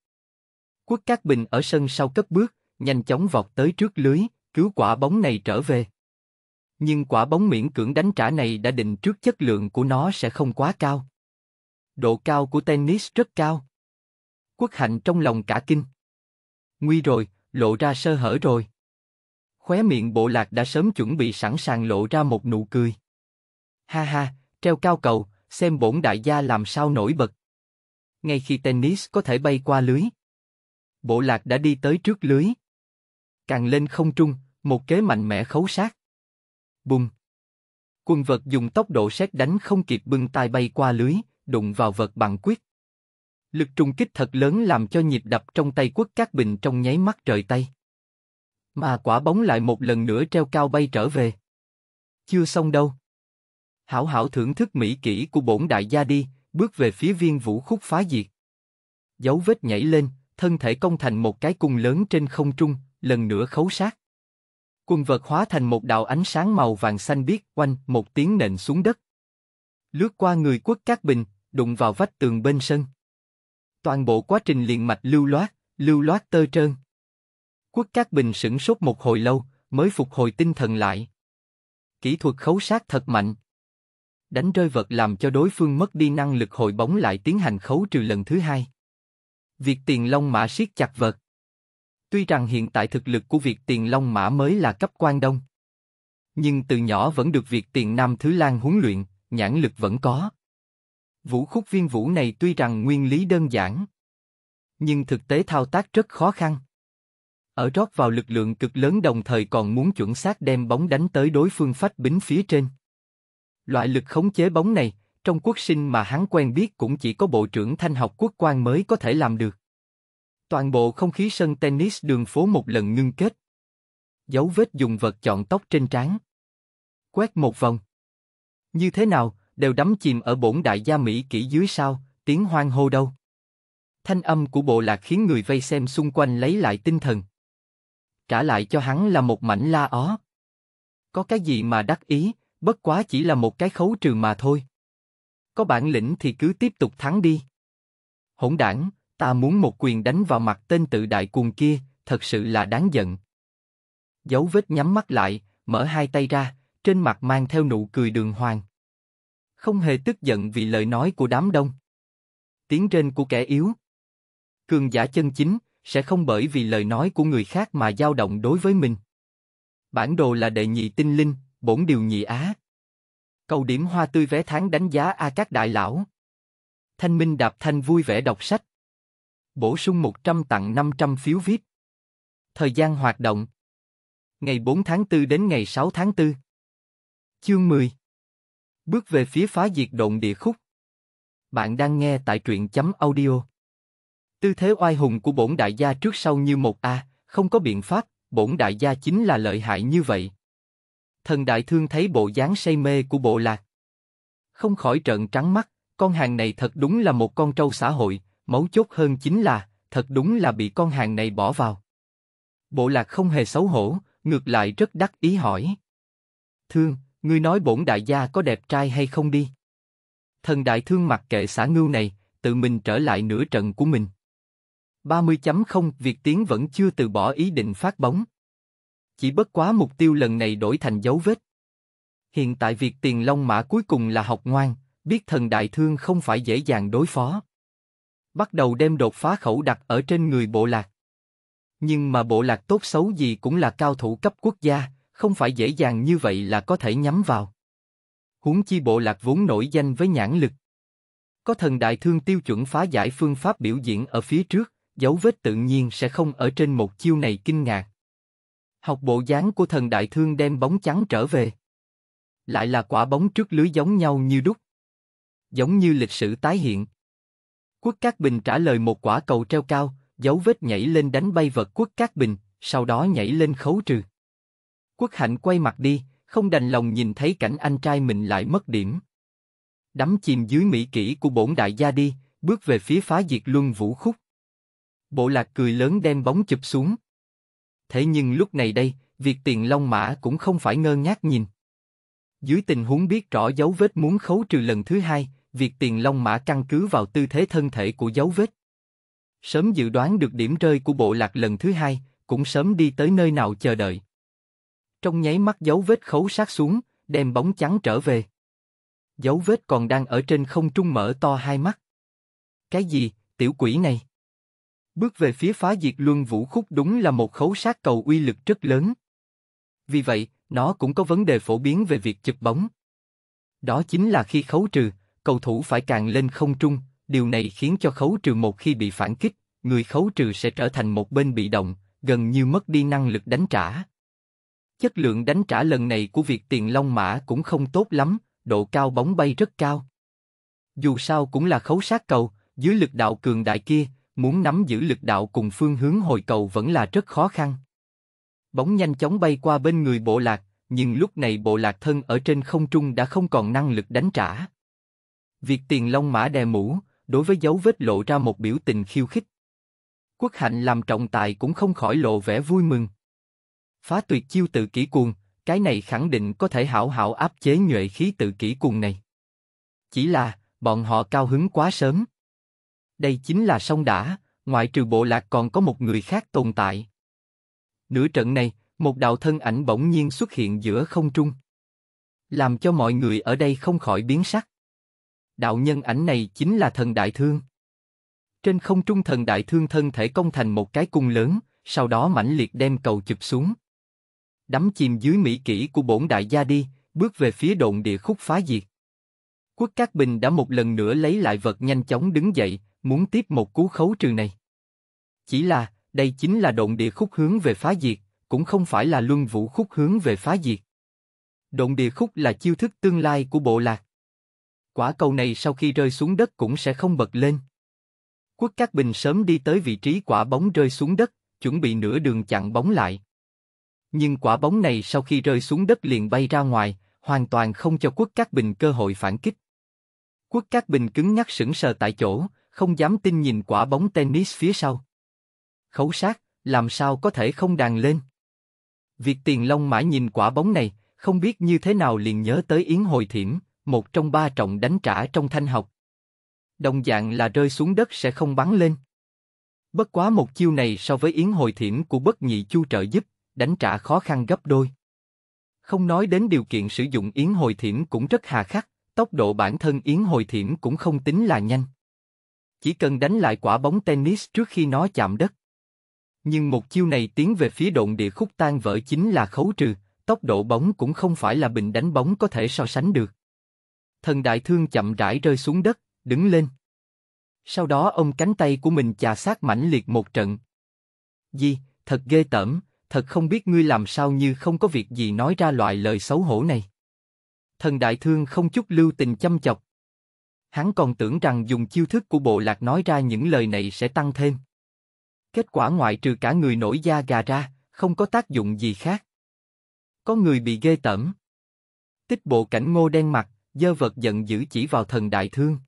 Quốc Cát Bình ở sân sau cất bước, nhanh chóng vọt tới trước lưới, cứu quả bóng này trở về. Nhưng quả bóng miễn cưỡng đánh trả này đã định trước chất lượng của nó sẽ không quá cao. Độ cao của tennis rất cao. Quốc Hạnh trong lòng cả kinh. Nguy rồi, lộ ra sơ hở rồi. Khóe miệng bộ lạc đã sớm chuẩn bị sẵn sàng lộ ra một nụ cười. Ha ha, treo cao cầu, xem bổn đại gia làm sao nổi bật. Ngay khi tennis có thể bay qua lưới, bộ lạc đã đi tới trước lưới. Càng lên không trung, một kế mạnh mẽ khấu sát. Bùng! Quân vật dùng tốc độ xét đánh không kịp bưng tay bay qua lưới, đụng vào vật bằng quyết. Lực trùng kích thật lớn làm cho nhịp đập trong tay quốc các bình trong nháy mắt trời tay. Mà quả bóng lại một lần nữa treo cao bay trở về. Chưa xong đâu. Hảo hảo thưởng thức mỹ kỹ của bổn đại gia đi, bước về phía viên vũ khúc phá diệt. Dấu vết nhảy lên, thân thể công thành một cái cung lớn trên không trung, lần nữa khấu sát. Quân vật hóa thành một đạo ánh sáng màu vàng xanh biếc, quanh một tiếng nện xuống đất. Lướt qua người quất các bình, đụng vào vách tường bên sân. Toàn bộ quá trình liền mạch lưu loát, lưu loát tơ trơn. Quốc Cát Bình sững sốt một hồi lâu, mới phục hồi tinh thần lại. Kỹ thuật khấu sát thật mạnh. Đánh rơi vật làm cho đối phương mất đi năng lực hồi bóng lại tiến hành khấu trừ lần thứ hai. Việc tiền long mã siết chặt vật. Tuy rằng hiện tại thực lực của việc tiền long mã mới là cấp quan đông. Nhưng từ nhỏ vẫn được việc tiền nam thứ lan huấn luyện, nhãn lực vẫn có. Vũ khúc viên vũ này tuy rằng nguyên lý đơn giản, nhưng thực tế thao tác rất khó khăn. Ở rót vào lực lượng cực lớn đồng thời còn muốn chuẩn xác đem bóng đánh tới đối phương phách bính phía trên. Loại lực khống chế bóng này, trong quốc sinh mà hắn quen biết cũng chỉ có bộ trưởng thanh học quốc quan mới có thể làm được. Toàn bộ không khí sân tennis đường phố một lần ngưng kết. Dấu vết dùng vật chọn tóc trên trán. Quét một vòng. Như thế nào, đều đắm chìm ở bổn đại gia Mỹ kỹ dưới sao, tiếng hoang hô đâu. Thanh âm của bộ lạc khiến người vây xem xung quanh lấy lại tinh thần trả lại cho hắn là một mảnh la ó. Có cái gì mà đắc ý, bất quá chỉ là một cái khấu trừ mà thôi. Có bản lĩnh thì cứ tiếp tục thắng đi. Hỗn đảng, ta muốn một quyền đánh vào mặt tên tự đại cuồng kia, thật sự là đáng giận. Dấu vết nhắm mắt lại, mở hai tay ra, trên mặt mang theo nụ cười đường hoàng. Không hề tức giận vì lời nói của đám đông. Tiếng trên của kẻ yếu. Cường giả chân chính, sẽ không bởi vì lời nói của người khác mà dao động đối với mình. Bản đồ là đệ nhị tinh linh, bổn điều nhị á. Cầu điểm hoa tươi vé tháng đánh giá A các đại lão. Thanh Minh Đạp Thanh vui vẻ đọc sách. Bổ sung 100 tặng 500 phiếu VIP. Thời gian hoạt động. Ngày 4 tháng 4 đến ngày 6 tháng 4. Chương 10. Bước về phía phá diệt động địa khúc. Bạn đang nghe tại truyện chấm audio. Tư thế oai hùng của bổn đại gia trước sau như một a, không có biện pháp, bổn đại gia chính là lợi hại như vậy. Thần đại thương thấy bộ dáng say mê của bộ lạc. Không khỏi trợn trắng mắt, con hàng này thật đúng là một con trâu xã hội, mấu chốt hơn chính là, thật đúng là bị con hàng này bỏ vào. Bộ lạc không hề xấu hổ, ngược lại rất đắc ý hỏi. Thương, ngươi nói bổn đại gia có đẹp trai hay không đi? Thần đại thương mặc kệ xã ngưu này, tự mình trở lại nửa trận của mình. 30.0 Việt Tiến vẫn chưa từ bỏ ý định phát bóng. Chỉ bất quá mục tiêu lần này đổi thành dấu vết. Hiện tại việc tiền long mã cuối cùng là học ngoan, biết thần đại thương không phải dễ dàng đối phó. Bắt đầu đem đột phá khẩu đặt ở trên người bộ lạc. Nhưng mà bộ lạc tốt xấu gì cũng là cao thủ cấp quốc gia, không phải dễ dàng như vậy là có thể nhắm vào. Huống chi bộ lạc vốn nổi danh với nhãn lực. Có thần đại thương tiêu chuẩn phá giải phương pháp biểu diễn ở phía trước, dấu vết tự nhiên sẽ không ở trên một chiêu này kinh ngạc. Học bộ dáng của thần đại thương đem bóng trắng trở về. Lại là quả bóng trước lưới giống nhau như đúc. Giống như lịch sử tái hiện. Quốc Cát Bình trả lời một quả cầu treo cao, dấu vết nhảy lên đánh bay vật Quốc Cát Bình, sau đó nhảy lên khấu trừ. Quốc Hạnh quay mặt đi, không đành lòng nhìn thấy cảnh anh trai mình lại mất điểm. Đắm chìm dưới mỹ kỹ của bổn đại gia đi, bước về phía phá diệt luân vũ khúc. Bộ lạc cười lớn đem bóng chụp xuống. Thế nhưng lúc này đây, việc tiền long mã cũng không phải ngơ ngác nhìn. Dưới tình huống biết rõ dấu vết muốn khấu trừ lần thứ hai, việc tiền long mã căn cứ vào tư thế thân thể của dấu vết. Sớm dự đoán được điểm rơi của bộ lạc lần thứ hai, cũng sớm đi tới nơi nào chờ đợi. Trong nháy mắt dấu vết khấu sát xuống, đem bóng trắng trở về. Dấu vết còn đang ở trên không trung mở to hai mắt. Cái gì, tiểu quỷ này? Bước về phía phá diệt luân vũ khúc đúng là một khấu sát cầu uy lực rất lớn. Vì vậy, nó cũng có vấn đề phổ biến về việc chụp bóng. Đó chính là khi khấu trừ, cầu thủ phải càng lên không trung, điều này khiến cho khấu trừ một khi bị phản kích, người khấu trừ sẽ trở thành một bên bị động, gần như mất đi năng lực đánh trả. Chất lượng đánh trả lần này của việc tiền long mã cũng không tốt lắm, độ cao bóng bay rất cao. Dù sao cũng là khấu sát cầu, dưới lực đạo cường đại kia, muốn nắm giữ lực đạo cùng phương hướng hồi cầu vẫn là rất khó khăn. Bóng nhanh chóng bay qua bên người bộ lạc, nhưng lúc này bộ lạc thân ở trên không trung đã không còn năng lực đánh trả. Việc tiền long mã đè mũ, đối với dấu vết lộ ra một biểu tình khiêu khích. Quốc hạnh làm trọng tài cũng không khỏi lộ vẻ vui mừng. Phá tuyệt chiêu tự kỷ cuồng, cái này khẳng định có thể hảo hảo áp chế nhuệ khí tự kỷ cuồng này. Chỉ là, bọn họ cao hứng quá sớm đây chính là sông đã, ngoại trừ bộ lạc còn có một người khác tồn tại. Nửa trận này, một đạo thân ảnh bỗng nhiên xuất hiện giữa không trung, làm cho mọi người ở đây không khỏi biến sắc. Đạo nhân ảnh này chính là thần đại thương. Trên không trung thần đại thương thân thể công thành một cái cung lớn, sau đó mãnh liệt đem cầu chụp xuống. Đắm chìm dưới mỹ kỹ của bổn đại gia đi, bước về phía độn địa khúc phá diệt. Quốc Cát Bình đã một lần nữa lấy lại vật nhanh chóng đứng dậy, muốn tiếp một cú khấu trừ này. Chỉ là, đây chính là động địa khúc hướng về phá diệt, cũng không phải là luân vũ khúc hướng về phá diệt. Động địa khúc là chiêu thức tương lai của bộ lạc. Quả cầu này sau khi rơi xuống đất cũng sẽ không bật lên. quốc Cát Bình sớm đi tới vị trí quả bóng rơi xuống đất, chuẩn bị nửa đường chặn bóng lại. Nhưng quả bóng này sau khi rơi xuống đất liền bay ra ngoài, hoàn toàn không cho quốc Cát Bình cơ hội phản kích. quốc Cát Bình cứng nhắc sững sờ tại chỗ, không dám tin nhìn quả bóng tennis phía sau. Khấu sát, làm sao có thể không đàn lên? Việc tiền long mãi nhìn quả bóng này, không biết như thế nào liền nhớ tới Yến Hồi Thiểm, một trong ba trọng đánh trả trong thanh học. Đồng dạng là rơi xuống đất sẽ không bắn lên. Bất quá một chiêu này so với Yến Hồi Thiểm của bất nhị chu trợ giúp, đánh trả khó khăn gấp đôi. Không nói đến điều kiện sử dụng Yến Hồi Thiểm cũng rất hà khắc, tốc độ bản thân Yến Hồi Thiểm cũng không tính là nhanh chỉ cần đánh lại quả bóng tennis trước khi nó chạm đất. Nhưng một chiêu này tiến về phía độn địa khúc tan vỡ chính là khấu trừ, tốc độ bóng cũng không phải là bình đánh bóng có thể so sánh được. Thần đại thương chậm rãi rơi xuống đất, đứng lên. Sau đó ông cánh tay của mình chà sát mãnh liệt một trận. Di, thật ghê tởm, thật không biết ngươi làm sao như không có việc gì nói ra loại lời xấu hổ này. Thần đại thương không chút lưu tình chăm chọc. Hắn còn tưởng rằng dùng chiêu thức của bộ lạc nói ra những lời này sẽ tăng thêm. Kết quả ngoại trừ cả người nổi da gà ra, không có tác dụng gì khác. Có người bị ghê tẩm Tích bộ cảnh ngô đen mặt, dơ vật giận dữ chỉ vào thần đại thương.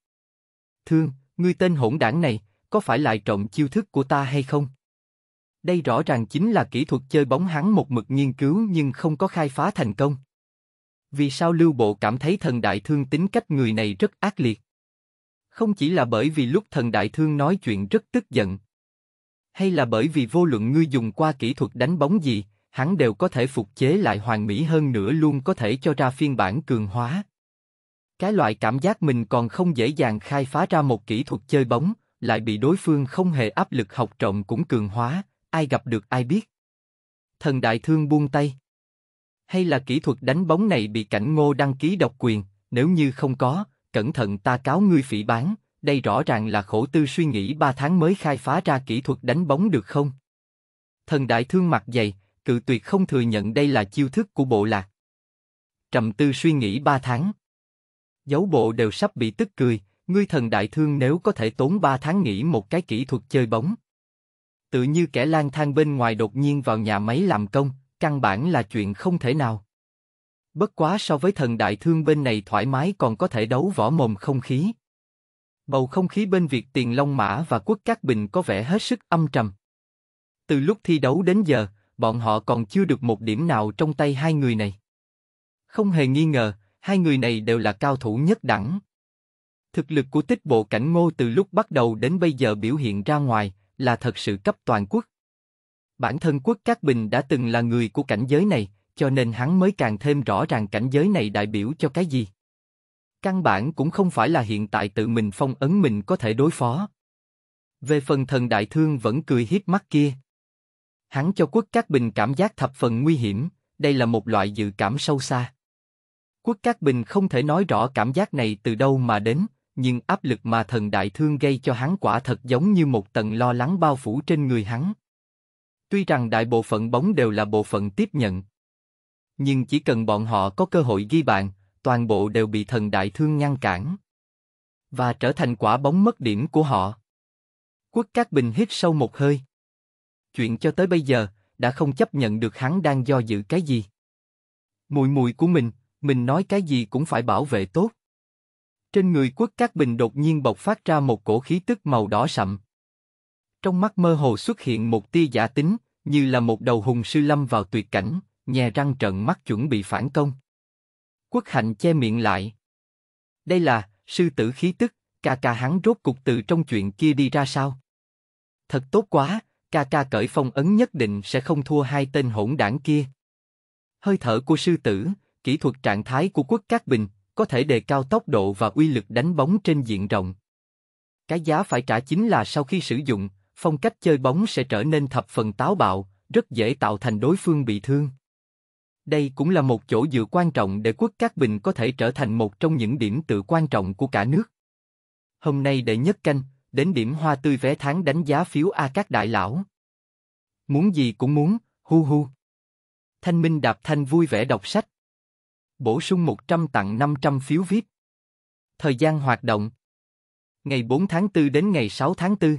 Thương, ngươi tên hỗn đảng này, có phải lại trộm chiêu thức của ta hay không? Đây rõ ràng chính là kỹ thuật chơi bóng hắn một mực nghiên cứu nhưng không có khai phá thành công. Vì sao lưu bộ cảm thấy thần đại thương tính cách người này rất ác liệt? Không chỉ là bởi vì lúc thần đại thương nói chuyện rất tức giận, hay là bởi vì vô luận ngươi dùng qua kỹ thuật đánh bóng gì, hắn đều có thể phục chế lại hoàn mỹ hơn nữa luôn có thể cho ra phiên bản cường hóa. Cái loại cảm giác mình còn không dễ dàng khai phá ra một kỹ thuật chơi bóng, lại bị đối phương không hề áp lực học trọng cũng cường hóa, ai gặp được ai biết. Thần đại thương buông tay. Hay là kỹ thuật đánh bóng này bị cảnh ngô đăng ký độc quyền, nếu như không có, cẩn thận ta cáo ngươi phỉ bán, đây rõ ràng là khổ tư suy nghĩ ba tháng mới khai phá ra kỹ thuật đánh bóng được không? Thần đại thương mặt dày, cự tuyệt không thừa nhận đây là chiêu thức của bộ lạc. Trầm tư suy nghĩ ba tháng. Dấu bộ đều sắp bị tức cười, ngươi thần đại thương nếu có thể tốn ba tháng nghỉ một cái kỹ thuật chơi bóng. Tự như kẻ lang thang bên ngoài đột nhiên vào nhà máy làm công, căn bản là chuyện không thể nào. Bất quá so với thần đại thương bên này thoải mái còn có thể đấu võ mồm không khí. Bầu không khí bên Việt Tiền Long Mã và Quốc Cát Bình có vẻ hết sức âm trầm. Từ lúc thi đấu đến giờ, bọn họ còn chưa được một điểm nào trong tay hai người này. Không hề nghi ngờ, hai người này đều là cao thủ nhất đẳng. Thực lực của tích bộ cảnh ngô từ lúc bắt đầu đến bây giờ biểu hiện ra ngoài là thật sự cấp toàn quốc. Bản thân quốc Cát Bình đã từng là người của cảnh giới này, cho nên hắn mới càng thêm rõ ràng cảnh giới này đại biểu cho cái gì. Căn bản cũng không phải là hiện tại tự mình phong ấn mình có thể đối phó. Về phần thần đại thương vẫn cười hiếp mắt kia. Hắn cho quốc các bình cảm giác thập phần nguy hiểm, đây là một loại dự cảm sâu xa. Quốc các Bình không thể nói rõ cảm giác này từ đâu mà đến, nhưng áp lực mà thần đại thương gây cho hắn quả thật giống như một tầng lo lắng bao phủ trên người hắn. Tuy rằng đại bộ phận bóng đều là bộ phận tiếp nhận. Nhưng chỉ cần bọn họ có cơ hội ghi bàn, toàn bộ đều bị thần đại thương ngăn cản. Và trở thành quả bóng mất điểm của họ. Quốc Cát Bình hít sâu một hơi. Chuyện cho tới bây giờ, đã không chấp nhận được hắn đang do dự cái gì. Mùi mùi của mình, mình nói cái gì cũng phải bảo vệ tốt. Trên người Quốc Cát Bình đột nhiên bộc phát ra một cổ khí tức màu đỏ sậm. Trong mắt mơ hồ xuất hiện một tia giả tính, như là một đầu hùng sư lâm vào tuyệt cảnh, nhè răng trợn mắt chuẩn bị phản công. Quốc hạnh che miệng lại. Đây là, sư tử khí tức, ca ca hắn rốt cục từ trong chuyện kia đi ra sao? Thật tốt quá, ca ca cởi phong ấn nhất định sẽ không thua hai tên hỗn đảng kia. Hơi thở của sư tử, kỹ thuật trạng thái của quốc cát bình, có thể đề cao tốc độ và uy lực đánh bóng trên diện rộng. Cái giá phải trả chính là sau khi sử dụng, phong cách chơi bóng sẽ trở nên thập phần táo bạo, rất dễ tạo thành đối phương bị thương. Đây cũng là một chỗ dựa quan trọng để quốc Cát Bình có thể trở thành một trong những điểm tựa quan trọng của cả nước. Hôm nay đệ nhất canh, đến điểm hoa tươi vé tháng đánh giá phiếu A các đại lão. Muốn gì cũng muốn, hu hu. Thanh Minh Đạp Thanh vui vẻ đọc sách. Bổ sung 100 tặng 500 phiếu VIP. Thời gian hoạt động Ngày 4 tháng 4 đến ngày 6 tháng 4